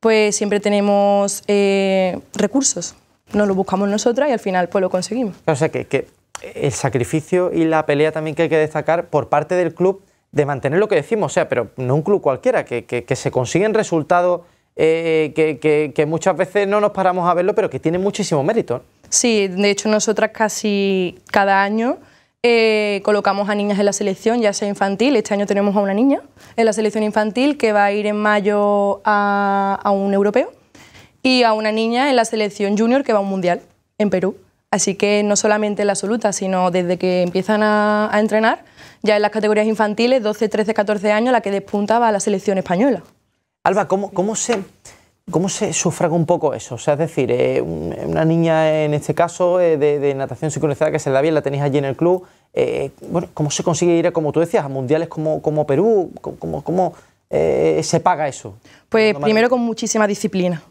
I: pues siempre tenemos eh, recursos. Nos lo buscamos nosotras y al final pues lo conseguimos.
A: O sea que el sacrificio y la pelea también que hay que destacar por parte del club de mantener lo que decimos, o sea, pero no un club cualquiera, que, que, se consiguen resultados eh, que, muchas veces no nos paramos a verlo, pero que tienen muchísimo mérito.
I: Sí, de hecho nosotras casi cada año eh, colocamos a niñas en la selección, ya sea infantil, este año tenemos a una niña en la selección infantil que va a ir en mayo a, a un europeo y a una niña en la selección junior que va a un mundial en Perú. Así que no solamente en la absoluta, sino desde que empiezan a, entrenar, ya en las categorías infantiles, 12, 13, 14 años, la que despuntaba a la selección española.
F: Alba,
A: ¿cómo, se, cómo se sufraga un poco eso? O sea, es decir, eh, una niña en este caso eh, de, natación sincronizada que se le da bien, la tenéis allí en el club. Eh, bueno, ¿Cómo se consigue ir, como tú decías, a mundiales como, como Perú? ¿Cómo, cómo se paga eso?
I: Pues primero con muchísima disciplina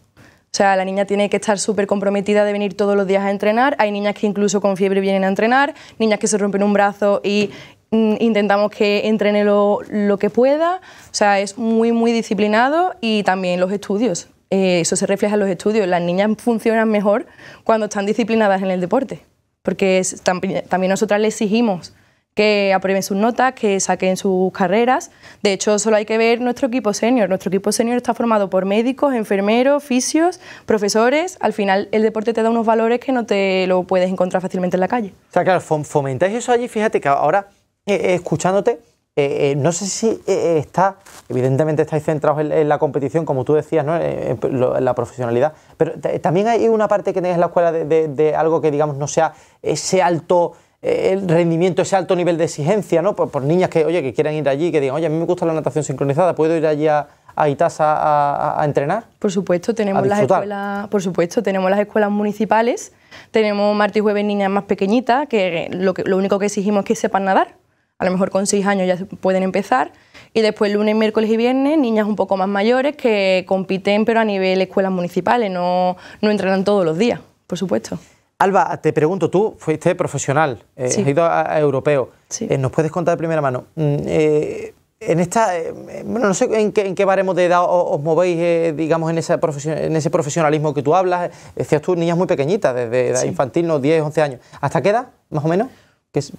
I: o sea, la niña tiene que estar súper comprometida de venir todos los días a entrenar. Hay niñas que incluso con fiebre vienen a entrenar, niñas que se rompen un brazo y mm, intentamos que entrene lo, que pueda. O sea, es muy, muy disciplinado y también los estudios. Eh, eso se refleja en los estudios. Las niñas funcionan mejor cuando están disciplinadas en el deporte, porque también nosotras le exigimos que aprueben sus notas, que saquen sus carreras. De hecho, solo hay que ver nuestro equipo senior. Nuestro equipo senior está formado por médicos, enfermeros, fisios, profesores. Al final, el deporte te da unos valores que no te lo puedes encontrar fácilmente en la calle.
A: O sea, claro, fomentáis eso allí. Fíjate que ahora, eh, eh, escuchándote, eh, no sé si está, evidentemente estáis centrados en, la competición, como tú decías, ¿no? en, la profesionalidad, pero también hay una parte que tenéis en la escuela de algo que, digamos, no sea ese alto eh, el rendimiento, ese alto nivel de exigencia, ¿no? Por, niñas que, oye, que quieran ir allí, que digan, oye, a mí me gusta la natación sincronizada, ¿puedo ir allí a, Itasa
I: a, entrenar? Por supuesto, tenemos las escuelas, por supuesto, tenemos las escuelas municipales, tenemos martes y jueves niñas más pequeñitas, que lo, que, lo único que exigimos es que sepan nadar. A lo mejor con seis años ya pueden empezar. Y después lunes, miércoles y viernes, niñas un poco más mayores que compiten, pero a nivel escuelas municipales, no entrenan todos los días, por supuesto.
A: Alba, te pregunto, tú fuiste profesional, eh, has ido a, europeo. Eh, ¿Nos puedes contar de primera mano? Mm, eh, en esta, eh, bueno, no sé en qué, en de edad os, movéis, digamos, en, en ese profesionalismo que tú hablas. Decías tú, niñas muy pequeñitas, desde infantil, no, 10, 11 años. ¿Hasta qué edad, más o menos?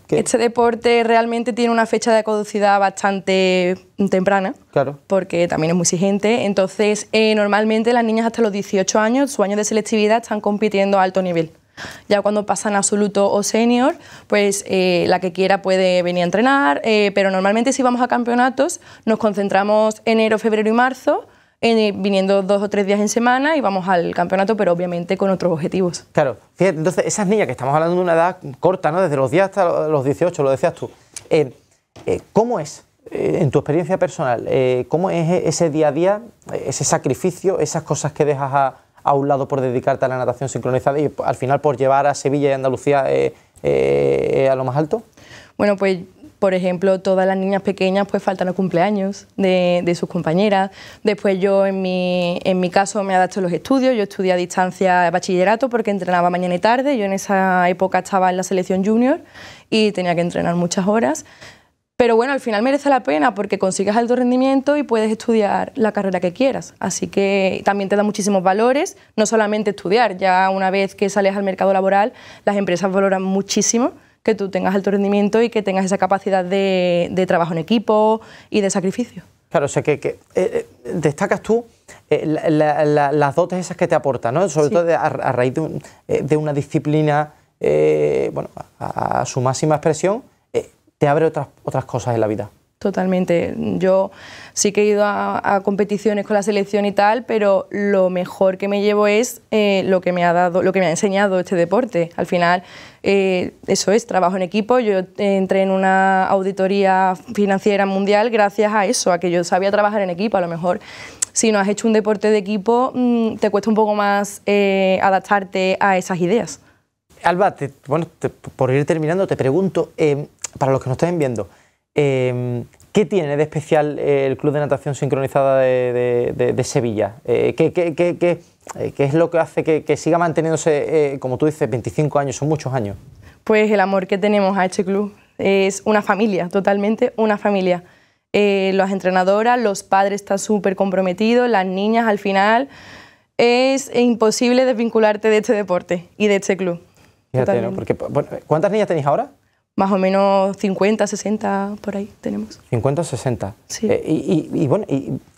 A: Este
I: deporte realmente tiene una fecha de caducidad bastante temprana, claro. porque también es muy exigente. Entonces, normalmente las niñas hasta los 18 años, su año de selectividad, están compitiendo a alto nivel. Ya cuando pasan absoluto o senior, pues eh, la que quiera puede venir a entrenar, eh, pero normalmente si vamos a campeonatos nos concentramos enero, febrero y marzo, viniendo dos o tres días en semana y vamos al campeonato, pero obviamente con otros objetivos.
A: Claro, entonces esas niñas que estamos hablando de una edad corta, ¿no? Desde los 10 hasta los 18, lo decías tú. Eh, ¿Cómo es, en tu experiencia personal, cómo es ese día a día, ese sacrificio, esas cosas que dejas a, a un lado por dedicarte a la natación sincronizada y al final por llevar a Sevilla y Andalucía eh, eh, a lo más alto?
I: Bueno, pues por ejemplo, todas las niñas pequeñas pues faltan los cumpleaños de, de sus compañeras. Después yo en mi, en mi caso me adapto a los estudios, yo estudié a distancia bachillerato porque entrenaba mañana y tarde, yo en esa época estaba en la selección junior y tenía que entrenar muchas horas. Pero bueno, al final merece la pena porque consigues alto rendimiento y puedes estudiar la carrera que quieras. Así que también te da muchísimos valores, no solamente estudiar, ya una vez que sales al mercado laboral, las empresas valoran muchísimo que tú tengas alto rendimiento y que tengas esa capacidad de, trabajo en equipo y de sacrificio.
A: Claro, o sea que, eh, eh, destacas tú eh, las dotes esas que te aportan, ¿no? sobre todo a, raíz de, una disciplina bueno, a su máxima expresión te abre otras, otras cosas en la vida.
I: Totalmente. Yo sí que he ido a, competiciones con la selección y tal, pero lo mejor que me llevo es eh, lo que me ha dado, lo que me ha enseñado este deporte. Al final, eh, eso es trabajo en equipo. Yo entré en una auditoría financiera mundial gracias a eso, a que yo sabía trabajar en equipo. A lo mejor, si no has hecho un deporte de equipo, mm, te cuesta un poco más eh, adaptarte a esas ideas.
A: Alba, bueno, por ir terminando, te pregunto, em, para los que nos estén viendo, em, ¿qué tiene de especial eh, el Club de Natación Sincronizada de, Sevilla? Eh, eh, ¿qué, es lo que hace que, siga manteniéndose, como tú dices, 25 años, son muchos años?
I: Pues el amor que tenemos a este club es una familia, totalmente una familia. las entrenadoras, los padres están súper comprometidos, las niñas al final es imposible desvincularte de este deporte y de este club.
A: ¿Cuántas niñas tenéis ahora?
I: más o menos 50, 60 por ahí tenemos.
A: 50, 60. Sí. Eh,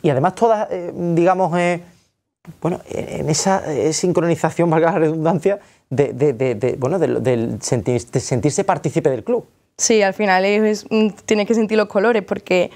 A: y, además todas, eh, digamos, eh, bueno, en esa sincronización, valga la redundancia, de, bueno, del sentirse partícipe del club.
I: Sí, al final mm, tienes que sentir los colores porque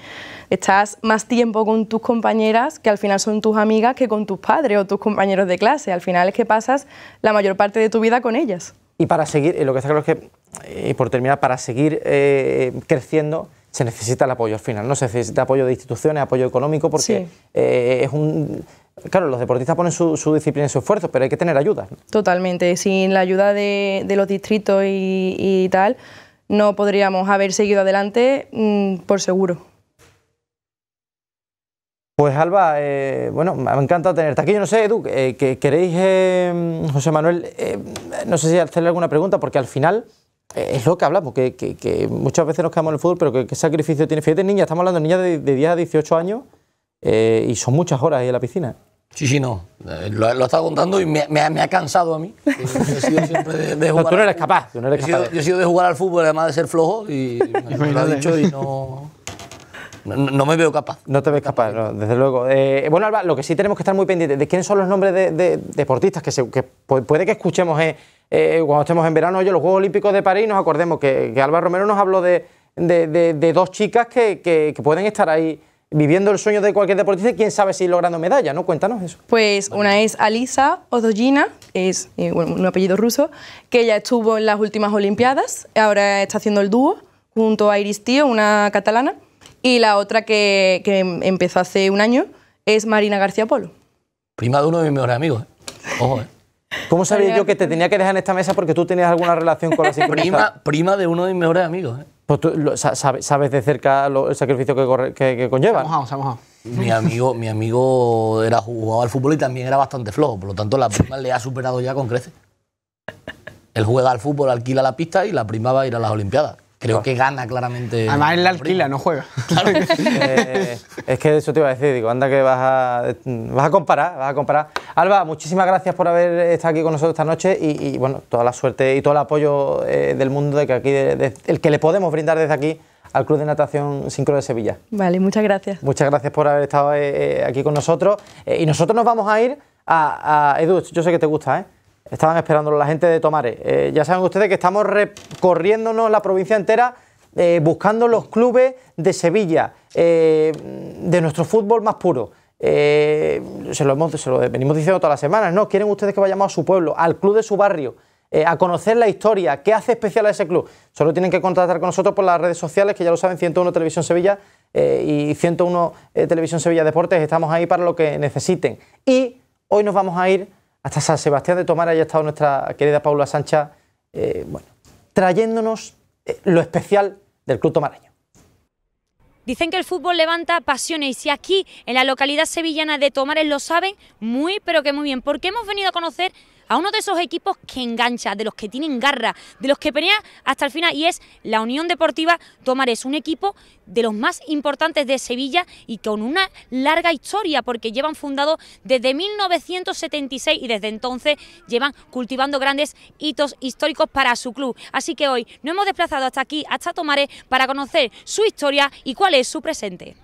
I: estás más tiempo con tus compañeras, que al final son tus amigas, que con tus padres o tus compañeros de clase. Al final es que pasas la mayor parte de tu vida con ellas.
A: Y para seguir, eh, lo que está claro es que, eh, y por terminar, para seguir eh, creciendo se necesita el apoyo al final, ¿no? Se necesita apoyo de instituciones, apoyo económico, porque es un... Claro, los deportistas ponen su, disciplina y su esfuerzo, pero hay que tener ayuda.
I: Totalmente, sin la ayuda de, los distritos y, tal, no podríamos haber seguido adelante mm, por seguro.
A: Pues Alba, eh, bueno, me encanta tenerte aquí. Yo no sé, Edu, eh, queréis, eh, José Manuel, no sé si hacerle alguna pregunta, porque al final es lo que hablamos, que, muchas veces nos quedamos en el fútbol, pero qué sacrificio tiene. Fíjate, niña, estamos hablando de niñas de, 10 a 18 años y son muchas horas ahí en la piscina.
C: Sí, sí, no. Lo, lo estado contando y me, ha cansado a mí. (laughs) Yo, sido de, jugar. No, eres capaz. sido, de jugar al fútbol, además de ser flojo, y (laughs) me lo ha dicho y no
A: no, me veo capaz. No te ves capaz, desde luego. Eh, bueno, Alba, lo que sí tenemos que estar muy pendientes de quiénes son los nombres de, deportistas que, se, puede que escuchemos eh, cuando estemos en verano, oye, los Juegos Olímpicos de París, nos acordemos que, que Alba Romero nos habló de, dos chicas que, pueden estar ahí viviendo el sueño de cualquier deportista, y quién sabe si logrando medalla, ¿no?
I: Cuéntanos eso. Pues una es Alisa Odogina, es eh, un apellido ruso, que ya estuvo en las últimas Olimpiadas, ahora está haciendo el dúo junto a Iris Tío, una catalana. Y la otra que, em, empezó hace un año es Marina García Polo.
C: Prima de uno de mis mejores amigos. ¿eh? ¿eh?
A: ¿Cómo sabía yo que te tenía que dejar en esta mesa porque tú tenías alguna relación con la (laughs) prima, prima de uno de mis mejores amigos. ¿eh?
C: Pues sabes, de cerca el sacrificio
A: que, conlleva. Se ha mojado, se ha mojado.
C: Mi amigo, mi amigo era, jugaba al fútbol y también era bastante flojo, por lo tanto la prima le ha superado ya con creces. Él juega al fútbol, alquila la pista y la prima va a ir a las Olimpiadas. Creo que gana claramente. Además, él la
D: alquila,
A: no juega. (laughs) Claro.
J: Eh,
C: es que eso te iba a decir, digo, anda que vas a, vas
A: a comparar, vas a comparar. Alba, muchísimas gracias por haber estado aquí con nosotros esta noche y, bueno, toda la suerte y todo el apoyo eh, del mundo de que aquí, el que le podemos brindar desde aquí al Club de Natación Sincro de Sevilla.
I: Vale, muchas gracias.
A: Muchas gracias por haber estado eh, aquí con nosotros y nosotros nos vamos a ir a, a Edu, yo sé que te gusta, ¿eh? Estaban esperándolo la gente de Tomares. Eh, ya saben ustedes que estamos recorriéndonos la provincia entera eh, buscando los clubes de Sevilla, eh, de nuestro fútbol más puro. se, lo hemos, se lo venimos diciendo todas las semanas, ¿no? Quieren ustedes que vayamos a su pueblo, al club de su barrio, a conocer la historia, qué hace especial a ese club. Solo tienen que contactar con nosotros por las redes sociales, que ya lo saben, 101 Televisión Sevilla y 101 Televisión Sevilla Deportes. Estamos ahí para lo que necesiten. Y hoy nos vamos a ir hasta San Sebastián de Tomara haya estado nuestra querida Paula Sancha, eh, bueno, trayéndonos eh, lo especial del Club Tomaraño.
J: Dicen que el fútbol levanta pasiones y si aquí en la localidad sevillana de Tomares lo saben muy pero que muy bien, porque hemos venido a conocer a uno de esos equipos que engancha, de los que tienen garra, de los que pelea hasta el final y es la Unión Deportiva Tomares, un equipo de los más importantes de Sevilla y con una larga historia porque llevan fundado desde 1976 y desde entonces llevan cultivando grandes hitos históricos para su club. Así que hoy nos hemos desplazado hasta aquí, hasta Tomares, para conocer su historia y cuál es su presente.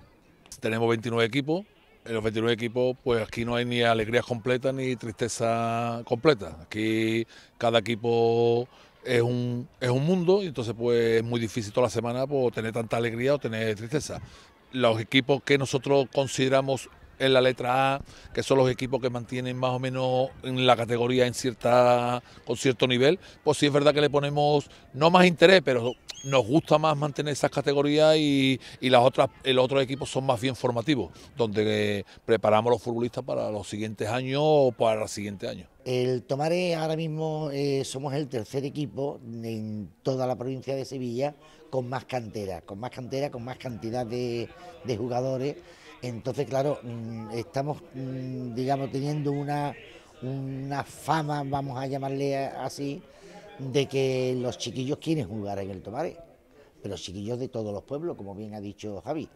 K: Tenemos 29 equipos, en los 29 equipos, pues aquí no hay ni alegría completa... ni tristeza completa. Aquí cada equipo es un, es un mundo y entonces pues es muy difícil toda la semana pues, tener tanta alegría o tener tristeza. Los equipos que nosotros consideramos en la letra A, que son los equipos que mantienen más o menos en la categoría en cierta, con cierto nivel, pues sí es verdad que le ponemos no más interés, pero nos gusta más mantener esas categorías y, las otras, los otros equipos son más bien formativos, donde preparamos los futbolistas para los siguientes años o para el siguiente año.
L: El Tomaré ahora mismo eh, somos el tercer equipo en toda la provincia de Sevilla con más cantera, con más cantera, con más cantidad de, de jugadores. Entonces, claro, mm, estamos, mm, digamos, teniendo una, fama, vamos a llamarle así, de que los chiquillos quieren jugar en el Tomaré, pero chiquillos de todos los pueblos, como bien ha dicho Javi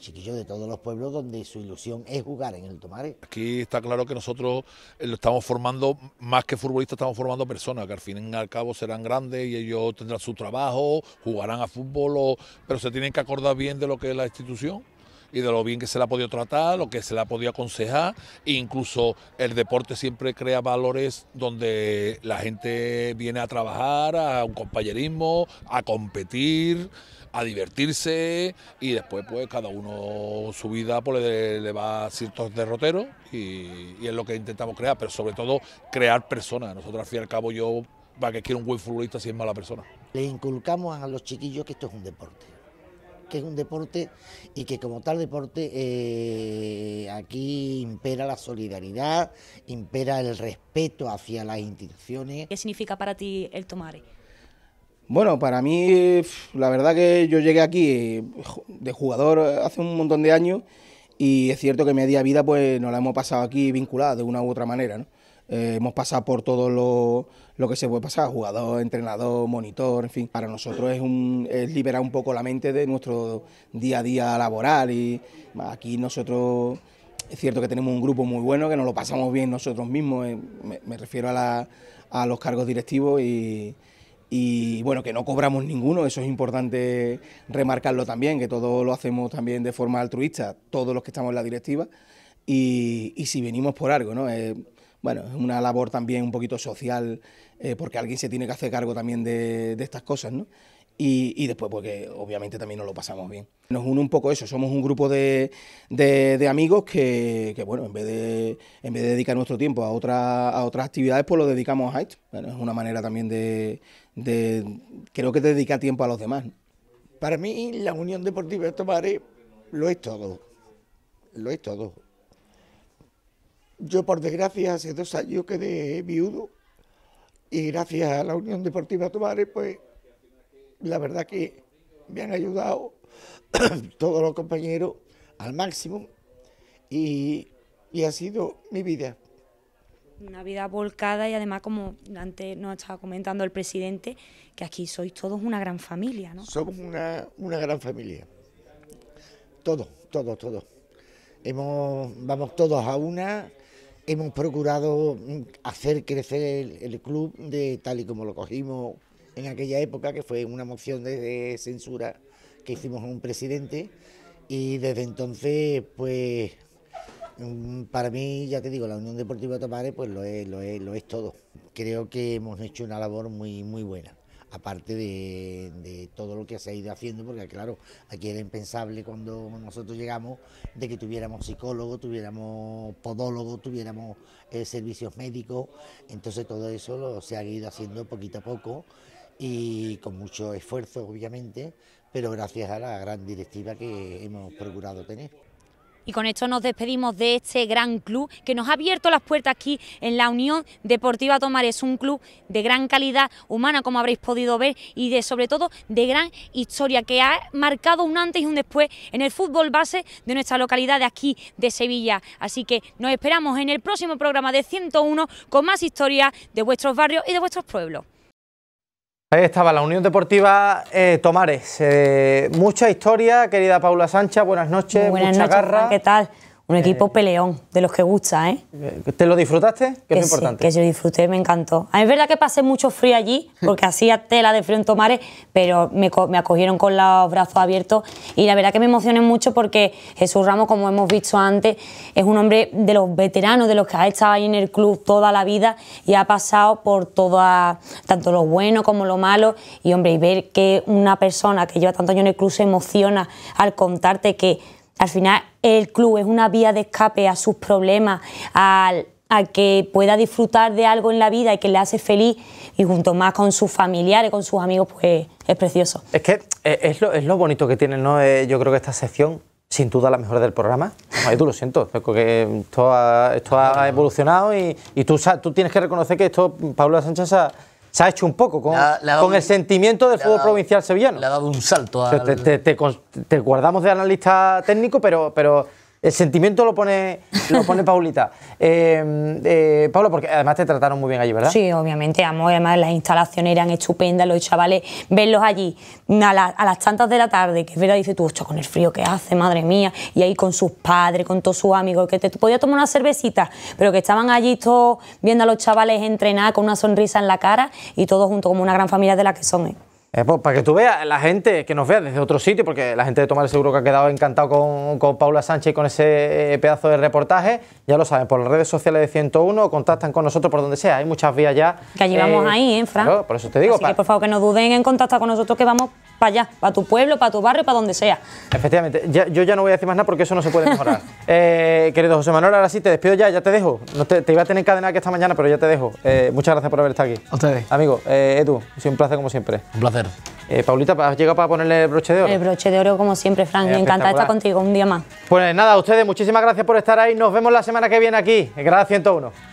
L: chiquillos de todos los pueblos donde su ilusión es jugar en el Tomaré.
K: Aquí está claro que nosotros eh, lo estamos formando, más que futbolistas, estamos formando personas que al fin y al cabo serán grandes y ellos tendrán su trabajo, jugarán a fútbol, pero se tienen que acordar bien de lo que es la institución y de lo bien que se la ha podido tratar, lo que se la ha podido aconsejar. incluso el deporte siempre crea valores donde la gente viene a trabajar, a un compañerismo, a competir, a divertirse y después pues cada uno su vida pues, le, va a ciertos derroteros y, es lo que intentamos crear, pero sobre todo crear personas. Nosotros al fin y al cabo yo para que quiera un buen futbolista si es mala persona. Le inculcamos a los chiquillos que esto es un deporte que es un
L: deporte y que como tal deporte eh, aquí impera la solidaridad, impera el respeto hacia las instituciones.
J: ¿Qué significa para ti el Tomare?
L: Bueno, para mí, la verdad que yo llegué aquí eh,
M: de jugador eh, hace un montón de años y es cierto que media vida pues nos la hemos pasado aquí vinculada de una u otra manera, ¿no? Eh, hemos pasado por todo lo, que se puede pasar, jugador, entrenador, monitor, en fin. Para nosotros es, un, liberar un poco la mente de nuestro día a día laboral y aquí nosotros es cierto que tenemos un grupo muy bueno, que nos lo pasamos bien nosotros mismos, eh, me, refiero a, los cargos directivos y, bueno, que no cobramos ninguno, eso es importante remarcarlo también, que todo lo hacemos también de forma altruista, todos los que estamos en la directiva y, si venimos por algo, ¿no? Eh, bueno, es una labor también un poquito social, eh, porque alguien se tiene que hacer cargo también de, estas cosas, ¿no? Y, después porque obviamente también nos lo pasamos bien. Nos une un poco eso, somos un grupo de, amigos que, que, bueno, en vez, de, en vez de dedicar nuestro tiempo a, otra, a otras actividades, pues lo dedicamos a esto. Bueno, es una manera también de, creo que te dedica tiempo a los demás.
L: Para mí la Unión Deportiva de Tomares lo es todo, lo es todo. Yo, por desgracia, hace dos años quedé viudo y gracias a la Unión Deportiva Tomares, pues la verdad que me han ayudado (clears throat) todos los compañeros al máximo y, y, ha sido mi vida.
J: Una vida volcada y además, como antes nos estaba comentando el presidente, que aquí sois todos una gran familia, ¿no?
L: Somos una, una gran familia. Todos, todos, todos. Hemos, vamos todos a una, hemos procurado mm, hacer crecer el, club de tal y como lo cogimos en aquella época, que fue una moción de, censura que hicimos a un presidente. Y desde entonces, pues, mm, para mí, ya te digo, la Unión Deportiva Tomares, pues lo es, lo es, lo es todo. Creo que hemos hecho una labor muy, muy buena aparte de, todo lo que se ha ido haciendo, porque claro, aquí era impensable cuando nosotros llegamos de que tuviéramos psicólogo, tuviéramos podólogo, tuviéramos eh, servicios médicos, entonces todo eso lo, se ha ido haciendo poquito a poco y con mucho esfuerzo, obviamente, pero gracias a la gran directiva que hemos procurado tener.
J: Y con esto nos despedimos de este gran club que nos ha abierto las puertas aquí en la Unión Deportiva Tomar. Es un club de gran calidad humana, como habréis podido ver, y de sobre todo de gran historia, que ha marcado un antes y un después en el fútbol base de nuestra localidad de aquí de Sevilla. Así que nos esperamos en el próximo programa de 101 con más historias de vuestros barrios y de vuestros pueblos.
A: Ahí estaba la Unión Deportiva eh, Tomares. Eh, mucha historia, querida Paula Sancha, buenas noches. buenas noches, garra. ¿qué
J: tal? Un equipo eh, peleón, de los que gusta, ¿eh? eh ¿Te lo disfrutaste? Que, es importante. Que yo disfruté, me encantó. A es verdad que pasé mucho frío allí, (laughs) porque hacía tela de frío en Tomares, pero me, acogieron con los brazos abiertos y la verdad que me emocioné mucho porque Jesús Ramos, como hemos visto antes, es un hombre de los veteranos, de los que ha estado ahí en el club toda la vida y ha pasado por todo, tanto lo bueno como lo malo. Y hombre, y ver que una persona que lleva tanto año en el club se emociona al contarte que al final el club es una vía de escape a sus problemas, al a que pueda disfrutar de algo en la vida y que le hace feliz y junto más con sus familiares, con sus amigos, pues es precioso. Es que
A: eh, es lo, bonito que tiene, ¿no? Eh, yo creo que esta sección, sin duda la mejor del programa. Ay, tú lo siento, (laughs) porque esto ha, esto ha evolucionado y, y tú, tú, tienes que reconocer que esto, Paula Sánchez, ha se ha hecho un poco
C: con, el
A: sentimiento del fútbol provincial sevillano. Le ha dado un salto. Te, guardamos de analista técnico, pero, pero el sentimiento lo pone, lo pone Paulita. (laughs) Eh, eh, Pablo, porque además te trataron muy bien allí, ¿verdad? Sí,
J: obviamente, amo. Además, las instalaciones eran estupendas, los chavales, verlos allí a, las tantas de la tarde, que es verdad, dices tú, con el frío que hace, madre mía, y ahí con sus padres, con todos sus amigos, que te podía tomar una cervecita, pero que estaban allí todos viendo a los chavales entrenar con una sonrisa en la cara y todos juntos como una gran familia de la que son. ¿eh?
A: Eh, pues, para que tú veas la gente que nos vea desde otro sitio, porque la gente de Tomar seguro que ha quedado encantado con, Paula Sánchez y con ese eh, pedazo de reportaje, ya lo saben, por las redes sociales de 101, contactan con nosotros por donde sea, hay muchas vías ya. Que allí eh, ahí, ¿eh, Fran? por eso te digo. Así que
J: por favor que no duden en contactar con nosotros que vamos para allá, para tu pueblo, para tu barrio, para donde sea.
A: Efectivamente, yo ya no voy a decir más nada porque eso no se puede mejorar. (laughs) querido José Manuel, ahora sí te despido ya, ya te dejo. No te, iba a tener cadena que esta mañana, pero ya te dejo. muchas gracias por haber estado aquí. A ustedes. Amigo, Edu, ha un placer como siempre. Un placer. Eh, Paulita, ¿has llegado para ponerle el broche de oro? El
J: broche de oro, como siempre, Frank. Eh, me encanta estar contigo un día más.
A: Pues nada, ustedes, muchísimas gracias por estar ahí. Nos vemos
J: la semana que viene aquí,
A: en Grada 101.